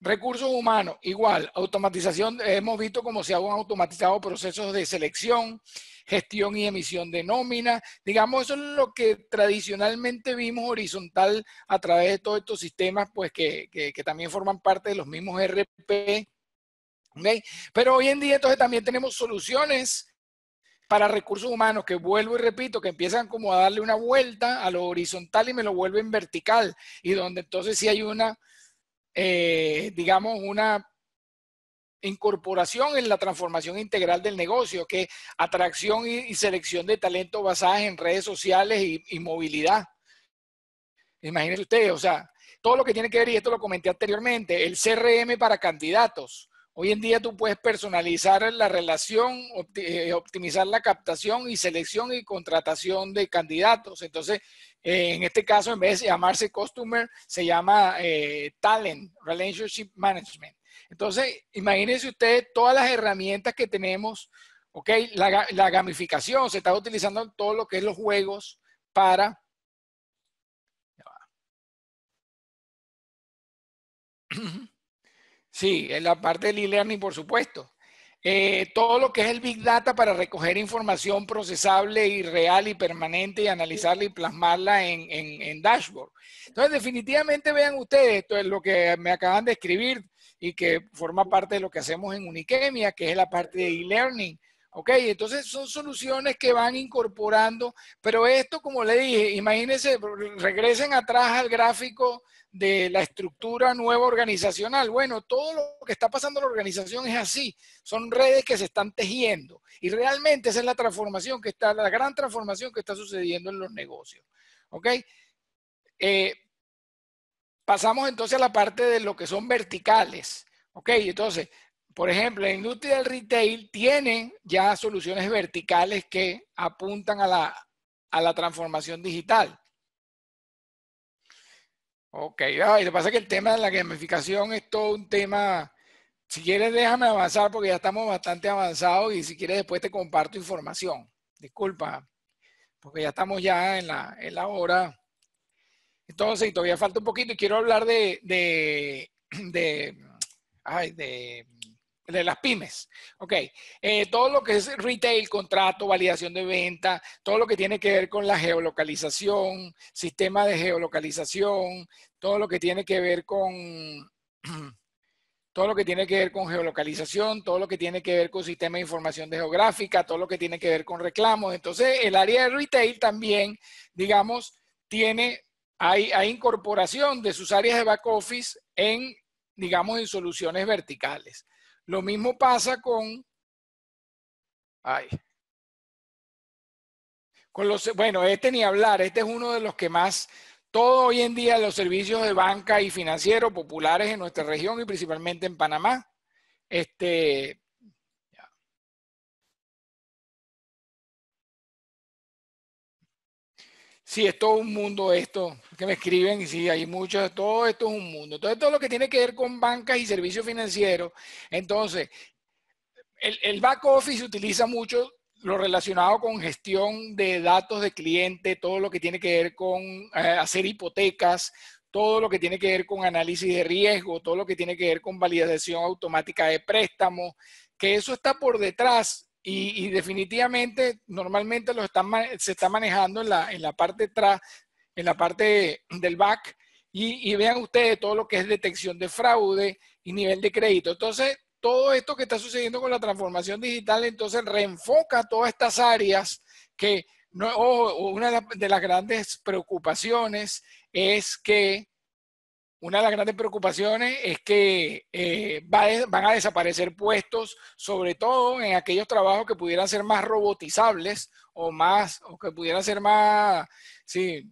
S1: Recursos humanos, igual, automatización, hemos visto como se han automatizado procesos de selección, gestión y emisión de nómina. Digamos, eso es lo que tradicionalmente vimos horizontal a través de todos estos sistemas, pues que, también forman parte de los mismos RP. Pero hoy en día entonces también tenemos soluciones para recursos humanos, que vuelvo y repito, que empiezan como a darle una vuelta a lo horizontal y me lo vuelven vertical, y donde entonces sí hay una eh, digamos, una incorporación en la transformación integral del negocio, que es atracción y, selección de talento basadas en redes sociales y, y movilidad. Imagínense ustedes, o sea, todo lo que tiene que ver, y esto lo comenté anteriormente, el CRM para candidatos. Hoy en día tú puedes personalizar la relación, eh, optimizar la captación y selección y contratación de candidatos. Entonces, eh, en este caso, en vez de llamarse Customer, se llama eh, Talent Relationship Management. Entonces, imagínense ustedes todas las herramientas que tenemos, ¿ok? La, gamificación, se está utilizando todo lo que es los juegos para... Sí, en la parte del e-learning, por supuesto. Eh, todo lo que es el Big Data para recoger información procesable y real y permanente y analizarla y plasmarla en, dashboard. Entonces, definitivamente vean ustedes, esto es lo que me acaban de escribir y que forma parte de lo que hacemos en Uniquemia, que es la parte de e-learning ¿Ok? Entonces son soluciones que van incorporando, pero esto, como le dije, imagínense, regresen atrás al gráfico de la estructura nueva organizacional. Bueno, todo lo que está pasando en la organización es así, son redes que se están tejiendo y realmente esa es la transformación que está, la gran transformación que está sucediendo en los negocios. ¿Ok? Eh, pasamos entonces a la parte de lo que son verticales. ¿Ok? Entonces, por ejemplo, la industria del retail tiene ya soluciones verticales que apuntan a la, transformación digital. Ok, Ay, ah, lo que pasa es que el tema de la gamificación es todo un tema. Si quieres, déjame avanzar porque ya estamos bastante avanzados y si quieres, después te comparto información. Disculpa, porque ya estamos ya en la, hora. Entonces, todavía falta un poquito y quiero hablar de, de, de, ay, de de las pymes. Ok, eh, todo lo que es retail, contrato, validación de venta, todo lo que tiene que ver con la geolocalización, sistema de geolocalización, todo lo que tiene que ver con... todo lo que tiene que ver con geolocalización, todo lo que tiene que ver con sistema de información geográfica, todo lo que tiene que ver con reclamos. Entonces, el área de retail también, digamos, tiene, hay, hay incorporación de sus áreas de back office en, digamos, en soluciones verticales. Lo mismo pasa con, ay, con los, bueno, este ni hablar, este es uno de los que más, todo hoy en día los servicios de banca y financiero populares en nuestra región y principalmente en Panamá. Este, Sí, es todo un mundo esto, que me escriben, y sí, hay muchos, todo esto es un mundo. Entonces, todo lo que tiene que ver con bancas y servicios financieros. Entonces, el, back office utiliza mucho lo relacionado con gestión de datos de cliente, todo lo que tiene que ver con eh, hacer hipotecas, todo lo que tiene que ver con análisis de riesgo, todo lo que tiene que ver con validación automática de préstamos, que eso está por detrás y, definitivamente, normalmente lo están, se está manejando en la, en la parte en la parte del back. Y, vean ustedes todo lo que es detección de fraude y nivel de crédito. Entonces, todo esto que está sucediendo con la transformación digital, entonces reenfoca todas estas áreas que, no, una de las grandes preocupaciones es que una de las grandes preocupaciones es que eh, van a desaparecer puestos, sobre todo en aquellos trabajos que pudieran ser más robotizables o más, o que pudieran ser más, sí,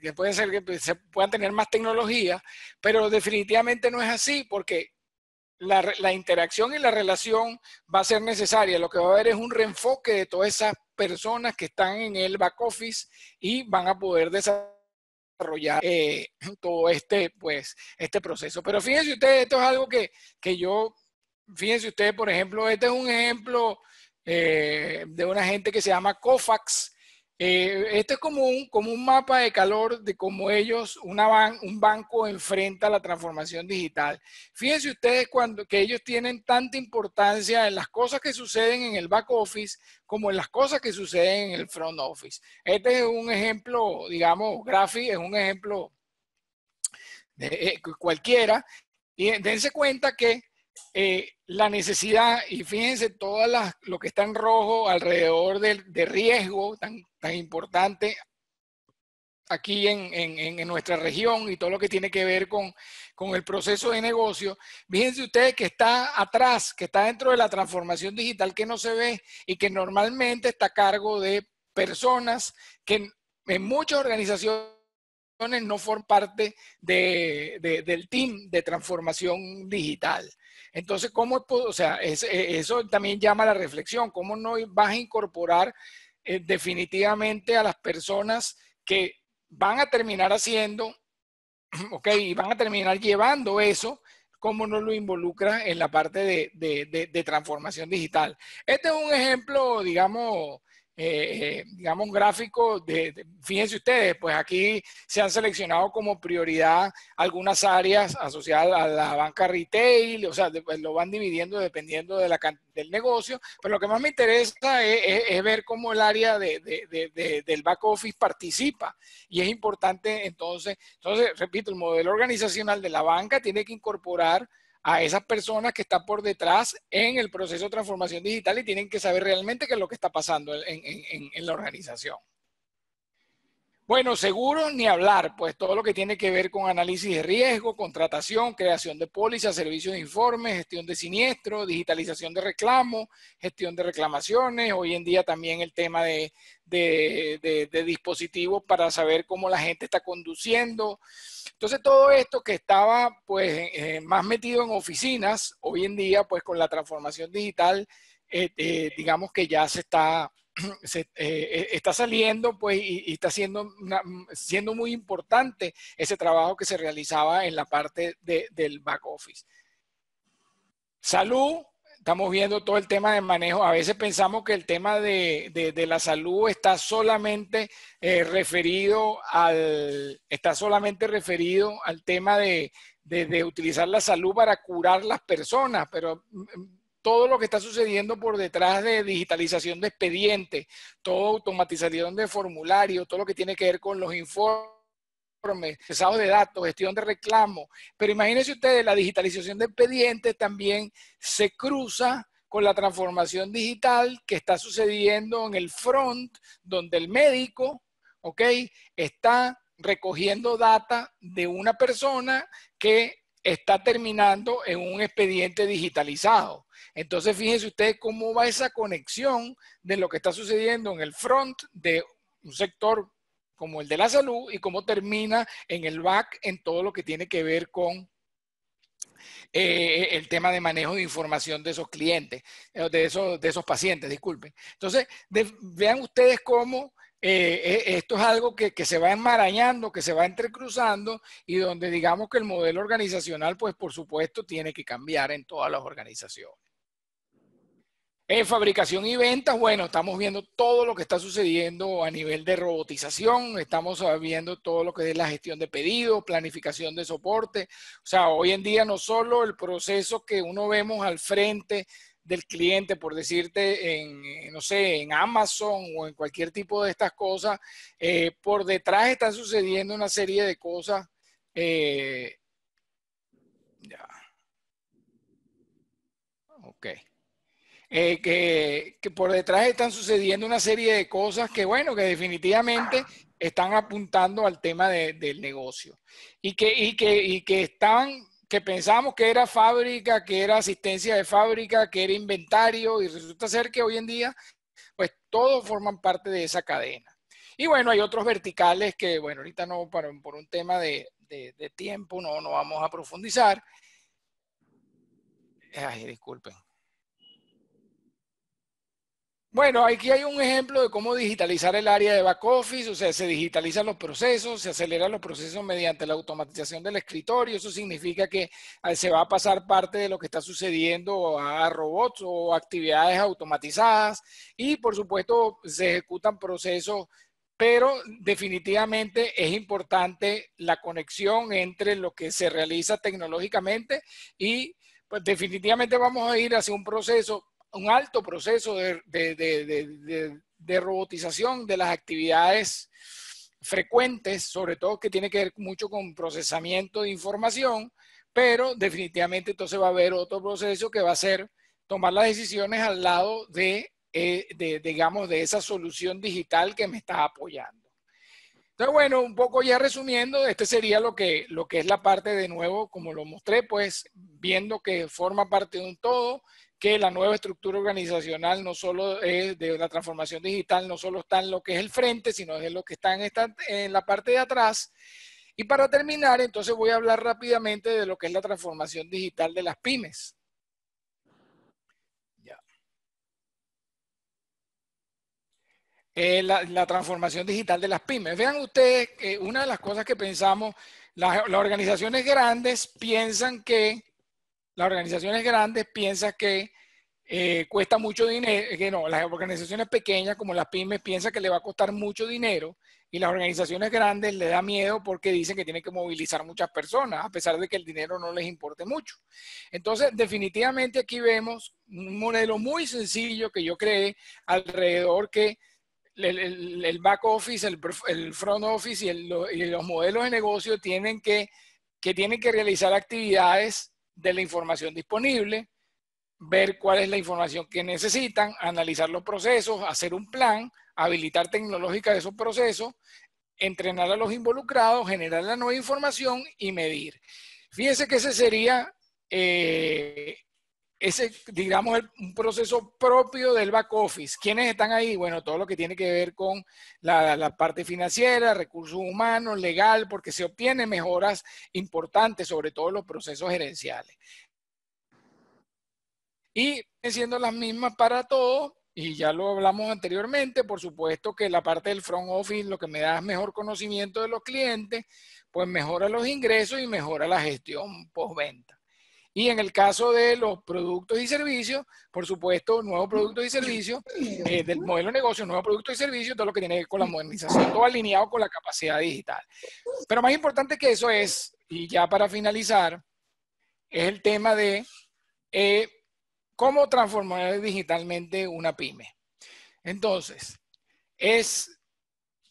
S1: que pueden ser que se puedan tener más tecnología, pero definitivamente no es así porque la, la, interacción y la relación va a ser necesaria. Lo que va a haber es un reenfoque de todas esas personas que están en el back office y van a poder desarrollar desarrollar eh, todo este, pues, este proceso. Pero fíjense ustedes, esto es algo que, que yo, fíjense ustedes, por ejemplo, este es un ejemplo eh, de una gente que se llama COFAX, eh, este es como un, como un mapa de calor de cómo ellos, un banco enfrenta la transformación digital. Fíjense ustedes cuando, que ellos tienen tanta importancia en las cosas que suceden en el back office como en las cosas que suceden en el front office. Este es un ejemplo, digamos, Graphi es un ejemplo eh, cualquiera. Y dense cuenta que eh, la necesidad, y fíjense todo lo que está en rojo alrededor del riesgo tan, tan, importante aquí en, en, nuestra región y todo lo que tiene que ver con, el proceso de negocio, fíjense ustedes que está atrás, que está dentro de la transformación digital que no se ve y que normalmente está a cargo de personas que en, muchas organizaciones no forman parte de, del team de transformación digital. Entonces, ¿cómo, o sea, eh, eso también llama a la reflexión, ¿cómo no vas a incorporar eh, definitivamente a las personas que van a terminar haciendo, ok, y van a terminar llevando eso? cómo no lo involucra en la parte de transformación digital. Este es un ejemplo, digamos, eh, digamos, un gráfico de, fíjense ustedes, pues aquí se han seleccionado como prioridad algunas áreas asociadas a la banca retail, o sea, pues, lo van dividiendo dependiendo de la, del negocio, pero lo que más me interesa es, ver cómo el área del back office participa y es importante entonces, entonces, repito, el modelo organizacional de la banca tiene que incorporar a esas personas que están por detrás en el proceso de transformación digital y tienen que saber realmente qué es lo que está pasando en, en la organización. Bueno, seguro ni hablar, pues todo lo que tiene que ver con análisis de riesgo, contratación, creación de pólizas, servicios de informes, gestión de siniestro, digitalización de reclamos, gestión de reclamaciones, hoy en día también el tema de, dispositivos para saber cómo la gente está conduciendo. Entonces todo esto que estaba pues eh, más metido en oficinas, hoy en día pues con la transformación digital, eh, eh, digamos que ya se está Eh, eh, está saliendo pues, y, está siendo, siendo muy importante ese trabajo que se realizaba en la parte del back office. Salud, estamos viendo todo el tema de manejo. A veces pensamos que el tema de, de, la salud está solamente eh, referido al está solamente referido al tema de, de, utilizar la salud para curar las personas, pero mm, mm, todo lo que está sucediendo por detrás de digitalización de expedientes, toda automatización de formularios, todo lo que tiene que ver con los informes procesado de datos, gestión de reclamo. Pero imagínense ustedes, la digitalización de expedientes también se cruza con la transformación digital que está sucediendo en el front, donde el médico, ¿ok? Está recogiendo data de una persona que está terminando en un expediente digitalizado. Entonces, fíjense ustedes cómo va esa conexión de lo que está sucediendo en el front de un sector como el de la salud y cómo termina en el back en todo lo que tiene que ver con eh, el tema de manejo de información de esos clientes, eh, de esos, de esos pacientes, disculpen. Entonces, vean ustedes cómo eh, eh, esto es algo que, que, se va enmarañando, que se va entrecruzando y donde digamos que el modelo organizacional, pues por supuesto, tiene que cambiar en todas las organizaciones. En eh, fabricación y ventas, bueno, estamos viendo todo lo que está sucediendo a nivel de robotización, estamos viendo todo lo que es la gestión de pedidos, planificación de soporte. O sea, hoy en día no solo el proceso que uno vemos al frente del cliente, por decirte, en, eh, no sé, en Amazon o en cualquier tipo de estas cosas, eh, por detrás están sucediendo una serie de cosas. Eh, ya. Ok. que, por detrás están sucediendo una serie de cosas que, bueno, que definitivamente están apuntando al tema del negocio y que, y, que, y que están que pensamos que era fábrica, que era asistencia de fábrica, que era inventario, y resulta ser que hoy en día, pues todos forman parte de esa cadena. Y bueno, hay otros verticales que, bueno, ahorita no, por un tema de, tiempo, no, no vamos a profundizar. Ay, disculpen. Bueno, aquí hay un ejemplo de cómo digitalizar el área de back office, o sea, se digitalizan los procesos, se aceleran los procesos mediante la automatización del escritorio, eso significa que ah, se va a pasar parte de lo que está sucediendo a robots o actividades automatizadas y por supuesto se ejecutan procesos pero definitivamente es importante la conexión entre lo que se realiza tecnológicamente y pues definitivamente vamos a ir hacia un proceso un alto proceso de, robotización de las actividades frecuentes, sobre todo que tiene que ver mucho con procesamiento de información, pero definitivamente entonces va a haber otro proceso que va a ser tomar las decisiones al lado eh, de, digamos, de esa solución digital que me está apoyando. Entonces, bueno, un poco ya resumiendo, este sería lo que, lo que es la parte de nuevo, como lo mostré, pues viendo que forma parte de un todo, que la nueva estructura organizacional no solo es de la transformación digital, no solo está en lo que es el frente, sino es en lo que está en, esta, en la parte de atrás. Y para terminar, entonces voy a hablar rápidamente de lo que es la transformación digital de las pymes. Eh, la, transformación digital de las pymes. Vean ustedes, que eh, una de las cosas que pensamos, las organizaciones grandes piensan que las organizaciones grandes piensan que eh, cuesta mucho dinero, que no, las organizaciones pequeñas como las pymes piensan que le va a costar mucho dinero y las organizaciones grandes le da miedo porque dicen que tienen que movilizar muchas personas, a pesar de que el dinero no les importe mucho. Entonces, definitivamente aquí vemos un modelo muy sencillo que yo creé alrededor que el, back office, el, front office y, los modelos de negocio tienen que, que tienen que realizar actividades de la información disponible, ver cuál es la información que necesitan, analizar los procesos, hacer un plan, habilitar tecnológica de esos procesos, entrenar a los involucrados, generar la nueva información y medir. Fíjense que ese sería eh, ese, digamos, un proceso propio del back office. ¿Quiénes están ahí? Bueno, todo lo que tiene que ver con la, parte financiera, recursos humanos, legal, porque se obtienen mejoras importantes, sobre todo los procesos gerenciales. Y siendo las mismas para todos, y ya lo hablamos anteriormente, por supuesto que la parte del front office, lo que me da es mejor conocimiento de los clientes, pues mejora los ingresos y mejora la gestión postventa. Y en el caso de los productos y servicios, por supuesto, nuevos productos y servicios, eh, del modelo de negocio, nuevos productos y servicios, todo lo que tiene que ver con la modernización, todo alineado con la capacidad digital. Pero más importante que eso es, y ya para finalizar, es el tema de eh, cómo transformar digitalmente una pyme. Entonces, es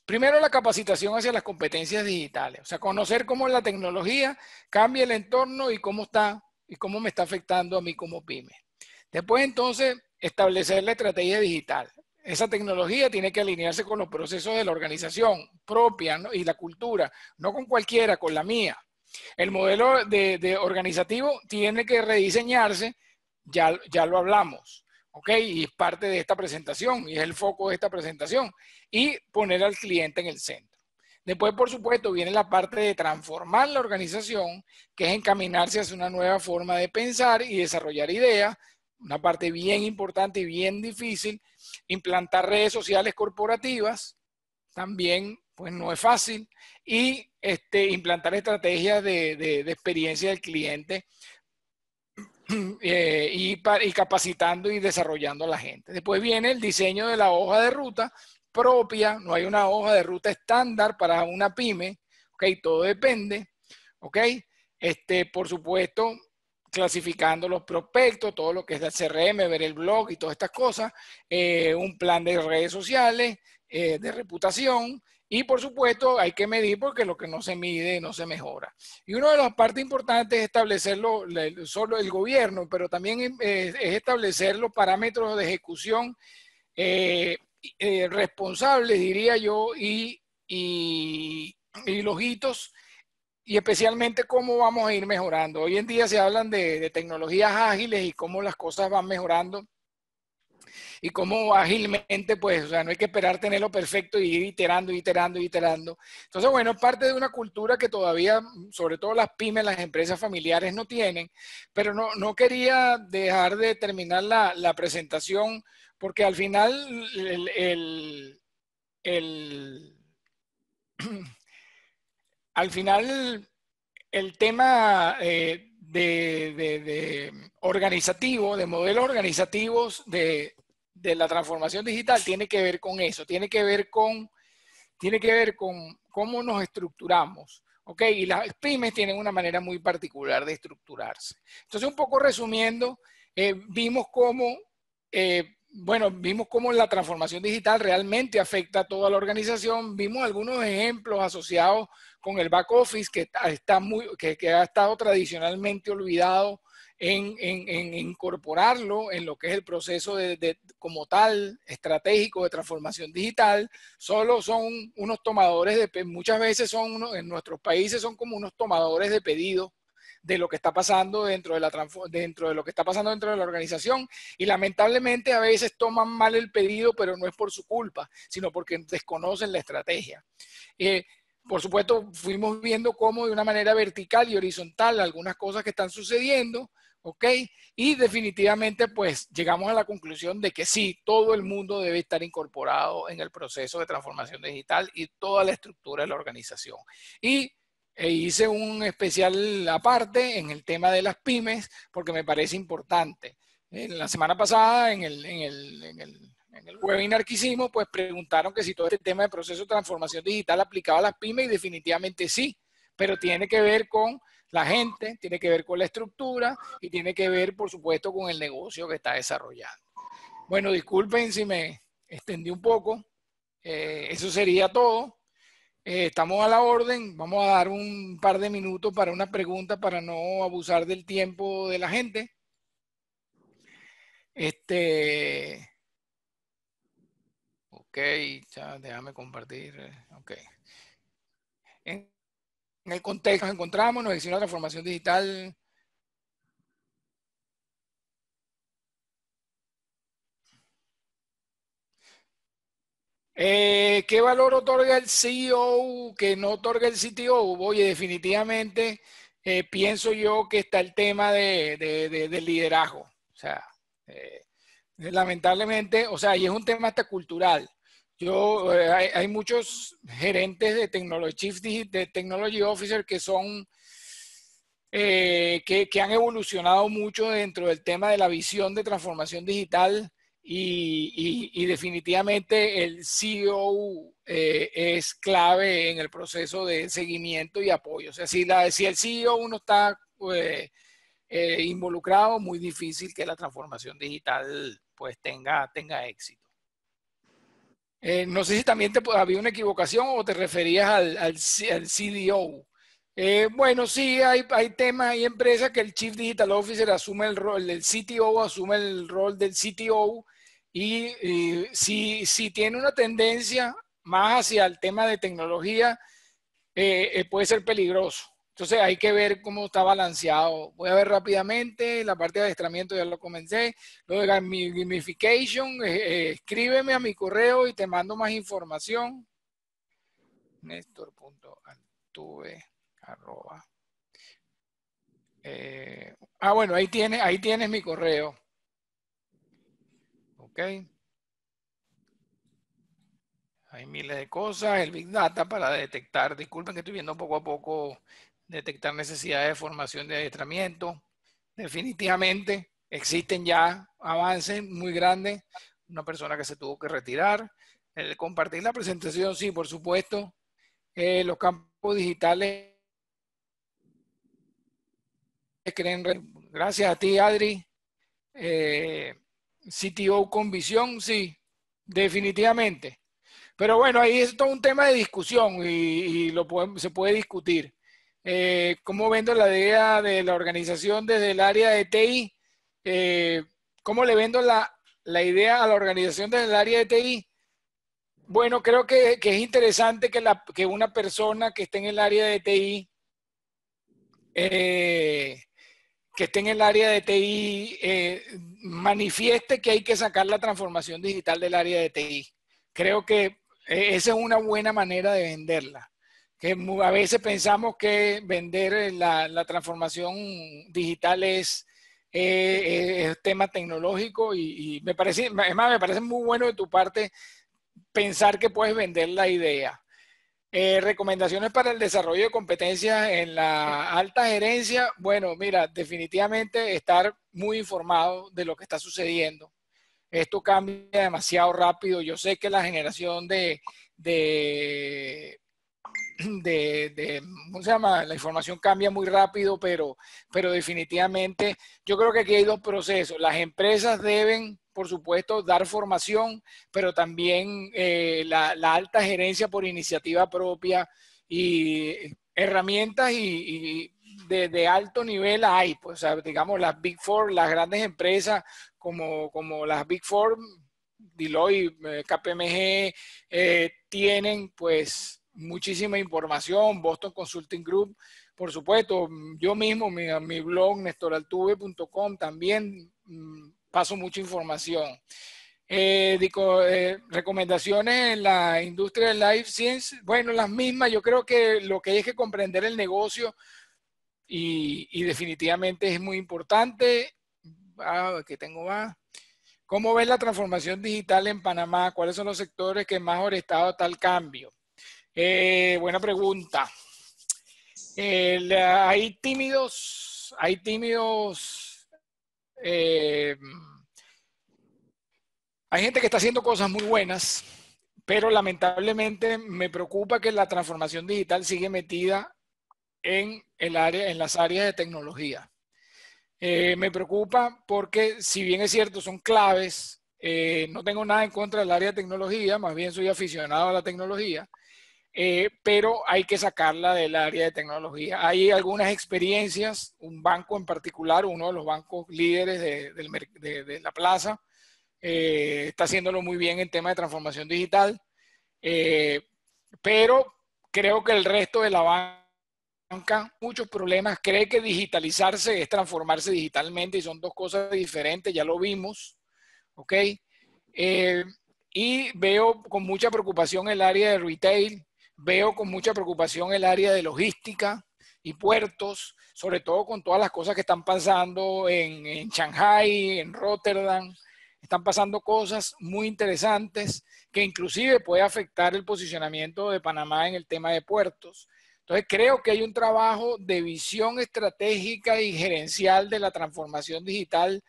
S1: Primero, la capacitación hacia las competencias digitales, o sea, conocer cómo la tecnología cambia el entorno y cómo está y cómo me está afectando a mí como pyme. Después entonces establecer la estrategia digital. Esa tecnología tiene que alinearse con los procesos de la organización propia y la cultura, no con cualquiera, con la mía. El modelo de, organizativo tiene que rediseñarse, ya, ya lo hablamos. ¿ok? Y es parte de esta presentación y es el foco de esta presentación. Y poner al cliente en el centro. Después, por supuesto, viene la parte de transformar la organización, que es encaminarse hacia una nueva forma de pensar y desarrollar ideas, una parte bien importante y bien difícil, implantar redes sociales corporativas, también pues no es fácil, y este, implantar estrategias de, experiencia del cliente eh, y, y, capacitando y desarrollando a la gente. Después viene el diseño de la hoja de ruta, propia, no hay una hoja de ruta estándar para una pyme, ¿ok? Todo depende, ¿ok? Este, por supuesto, clasificando los prospectos, todo lo que es el CRM, ver el blog y todas estas cosas, eh, un plan de redes sociales, eh, de reputación, y por supuesto, hay que medir porque lo que no se mide no se mejora. Y una de las partes importantes es establecerlo solo el gobierno, pero también es establecer los parámetros de ejecución eh, eh, responsables, diría yo, y, y, los hitos, y especialmente cómo vamos a ir mejorando. Hoy en día se hablan de, de tecnologías ágiles y cómo las cosas van mejorando y cómo ágilmente, pues, o sea, no hay que esperar tenerlo perfecto y ir iterando, iterando, iterando. Entonces, bueno, parte de una cultura que todavía, sobre todo las pymes, las empresas familiares no tienen, pero no, quería dejar de terminar la, presentación porque al final el, al final el tema eh, de, de, organizativo, de modelos organizativos de, de la transformación digital tiene que ver con eso, tiene que ver con, tiene que ver con cómo nos estructuramos. ¿ok? Y las pymes tienen una manera muy particular de estructurarse. Entonces, un poco resumiendo, eh, vimos cómo, eh, bueno, vimos cómo la transformación digital realmente afecta a toda la organización. Vimos algunos ejemplos asociados con el back office que está, muy, que, que ha estado tradicionalmente olvidado en, incorporarlo en lo que es el proceso de, como tal estratégico de transformación digital, solo son unos tomadores de, muchas veces son, en nuestros países son como unos tomadores de pedido de lo que está pasando dentro de la dentro de lo que está pasando dentro de la organización y lamentablemente a veces toman mal el pedido pero no es por su culpa sino porque desconocen la estrategia eh, por supuesto fuimos viendo cómo de una manera vertical y horizontal algunas cosas que están sucediendo ¿ok? Y definitivamente, pues llegamos a la conclusión de que sí, todo el mundo debe estar incorporado en el proceso de transformación digital y toda la estructura de la organización. Y eh, hice un especial aparte en el tema de las pymes, porque me parece importante. En la semana pasada, en el, webinar que pues preguntaron que si todo este tema de proceso de transformación digital aplicaba a las pymes y definitivamente sí, pero tiene que ver con la gente, tiene que ver con la estructura y tiene que ver, por supuesto, con el negocio que está desarrollando. Bueno, disculpen si me extendí un poco. Eh, eso sería todo. Eh, estamos a la orden. Vamos a dar un par de minutos para una pregunta para no abusar del tiempo de la gente. Este. Ok, ya déjame compartir. Eh, ok en el contexto nos encontramos, nos decía la transformación digital. Eh, ¿Qué valor otorga el CEO que no otorga el CTO? Oye, definitivamente eh, pienso yo que está el tema del liderazgo. O sea, eh, lamentablemente, o sea, y es un tema hasta cultural. Yo, eh, hay, muchos gerentes de technology chief de technology officer que son, eh, que, han evolucionado mucho dentro del tema de la visión de transformación digital y, definitivamente el CEO eh, es clave en el proceso de seguimiento y apoyo. O sea, si, la, si el CEO uno está involucrado, muy difícil que la transformación digital pues tenga, tenga éxito. Eh, no sé si también te, había una equivocación o te referías al, al, CDO. Eh, bueno, sí, hay, hay, temas, hay empresas que el Chief Digital Officer asume el rol, del CTO asume el rol del CTO y, si, tiene una tendencia más hacia el tema de tecnología, eh, puede ser peligroso. Entonces hay que ver cómo está balanceado. Voy a ver rápidamente, la parte de adiestramiento ya lo comencé. Luego de gamification, eh, eh, escríbeme a mi correo y te mando más información. Néstor.altuve, eh, ah, bueno, ahí tienes, ahí tienes mi correo. Ok. Hay miles de cosas, el Big Data para detectar, disculpen que estoy viendo poco a poco detectar necesidades de formación de adiestramiento. Definitivamente existen ya avances muy grandes, una persona que se tuvo que retirar. El compartir la presentación, sí, por supuesto. Eh, los campos digitales gracias a ti, Adri. Eh, CTO con visión, sí, definitivamente. Pero bueno, ahí es todo un tema de discusión y, lo se puede discutir. Eh, cómo vendo la idea de la organización desde el área de TI, eh, cómo le vendo la, idea a la organización desde el área de TI. Bueno, creo que, es interesante que, una persona que esté en el área de TI, eh, que esté en el área de TI, manifieste que hay que sacar la transformación digital del área de TI.
S2: Creo que
S1: esa es una buena manera de venderla que a veces pensamos que vender eh, la, transformación digital es, eh, eh, tema tecnológico y, me parece, más, me parece muy bueno de tu parte pensar que puedes vender la idea. recomendaciones para el desarrollo de competencias en la alta gerencia. Bueno, mira, definitivamente estar muy informado de lo que está sucediendo. Esto cambia demasiado rápido. Yo sé que la generación de de, ¿cómo se llama? La información cambia muy rápido, pero, pero definitivamente yo creo que aquí hay dos procesos. Las empresas deben, por supuesto, dar formación, pero también eh, la, alta gerencia por iniciativa propia y herramientas y, y de, alto nivel hay, pues, digamos, las Big Four, las grandes empresas como, las Big Four, Deloitte, eh, KPMG, eh, tienen pues muchísima información, Boston Consulting Group, por supuesto, yo mismo, mi, blog, nestoraltube.com, también mm, paso mucha información. Eh, eh, recomendaciones en la industria de life science, bueno, las mismas, yo creo que lo que hay es que comprender el negocio y, definitivamente es muy importante. Ah, tengo más. Ah, ¿Cómo ves la transformación digital en Panamá? ¿Cuáles son los sectores que más han estado a tal cambio? Eh, buena pregunta. hay tímidos, hay tímidos. Eh, hay gente que está haciendo cosas muy buenas, pero lamentablemente me preocupa que la transformación digital sigue metida en el área, en las áreas de tecnología. Eh, me preocupa porque, si bien es cierto, son claves. no tengo nada en contra del área de tecnología, más bien soy aficionado a la tecnología eh, pero hay que sacarla del área de tecnología. Hay algunas experiencias, un banco en particular, uno de los bancos líderes de, la plaza, eh, está haciéndolo muy bien en tema de transformación digital, eh, pero creo que el resto de la banca, muchos problemas, cree que digitalizarse es transformarse digitalmente y son dos cosas diferentes, ya lo vimos, ¿ok? y veo con mucha preocupación el área de retail, Veo con mucha preocupación el área de logística y puertos, sobre todo con todas las cosas que están pasando en, en Shanghai, en Rotterdam. Están pasando cosas muy interesantes que inclusive puede afectar el posicionamiento de Panamá en el tema de puertos. Entonces creo que hay un trabajo de visión estratégica y gerencial de la transformación digital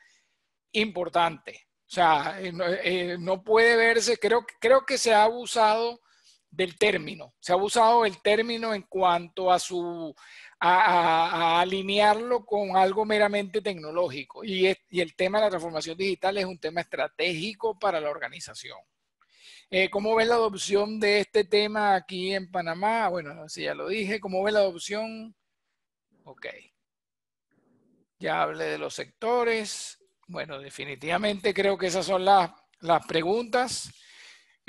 S1: importante. O sea, eh, eh, no, puede verse, creo, creo que se ha abusado del término. Se ha abusado el término en cuanto a su a, alinearlo con algo meramente tecnológico. Y, el tema de la transformación digital es un tema estratégico para la organización. Eh, ¿Cómo ves la adopción de este tema aquí en Panamá? Bueno, si ya lo dije, ¿cómo ves la adopción? Ok. Ya hablé de los sectores. Bueno, definitivamente creo que esas son las, las preguntas.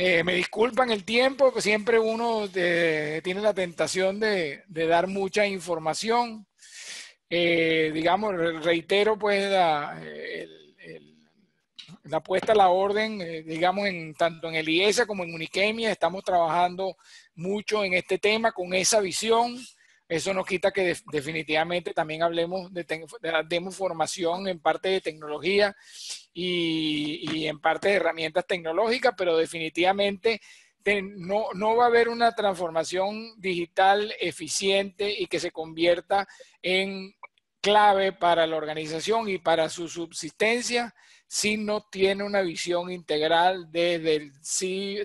S1: Eh, me disculpan el tiempo, siempre uno eh, tiene la tentación de, dar mucha información. Eh, digamos, reitero pues la, la, puesta a la orden, digamos, en, tanto en el IESA como en Uniquemia, estamos trabajando mucho en este tema con esa visión. Eso nos quita que definitivamente también hablemos de, de, demos formación en parte de tecnología y, en parte de herramientas tecnológicas, pero definitivamente no, va a haber una transformación digital eficiente y que se convierta en clave para la organización y para su subsistencia si no tiene una visión integral desde,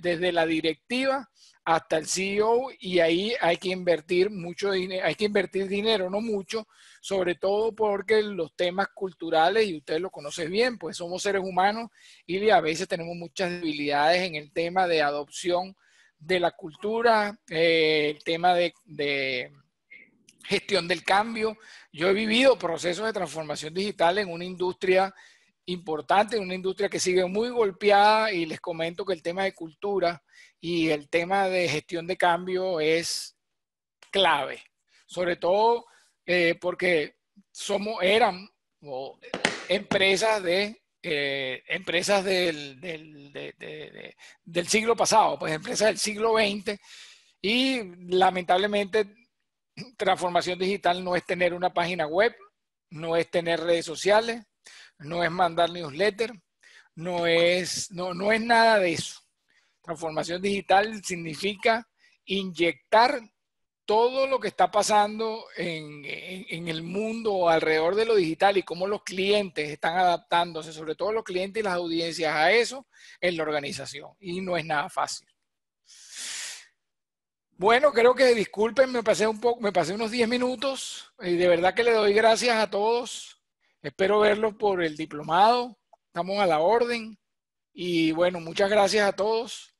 S1: desde la directiva hasta el CEO y ahí hay que invertir mucho dinero, hay que invertir dinero, no mucho, sobre todo porque los temas culturales, y ustedes lo conocen bien, pues somos seres humanos y a veces tenemos muchas debilidades en el tema de adopción de la cultura, eh, el tema de, gestión del cambio. Yo he vivido procesos de transformación digital en una industria importante, en una industria que sigue muy golpeada y les comento que el tema de cultura y el tema de gestión de cambio es clave, sobre todo eh, porque somos, eran empresas de eh, empresas del, del, siglo pasado, pues empresas del siglo XX, y lamentablemente transformación digital no es tener una página web, no es tener redes sociales, no es mandar newsletter, no es, no, no es nada de eso. Transformación digital significa inyectar todo lo que está pasando en, el mundo alrededor de lo digital y cómo los clientes están adaptándose, sobre todo los clientes y las audiencias a eso en la organización. Y no es nada fácil. Bueno, creo que disculpen, me pasé un poco, me pasé unos 10 minutos y de verdad que le doy gracias a todos. Espero verlos por el diplomado. Estamos a la orden. Y bueno, muchas gracias a todos.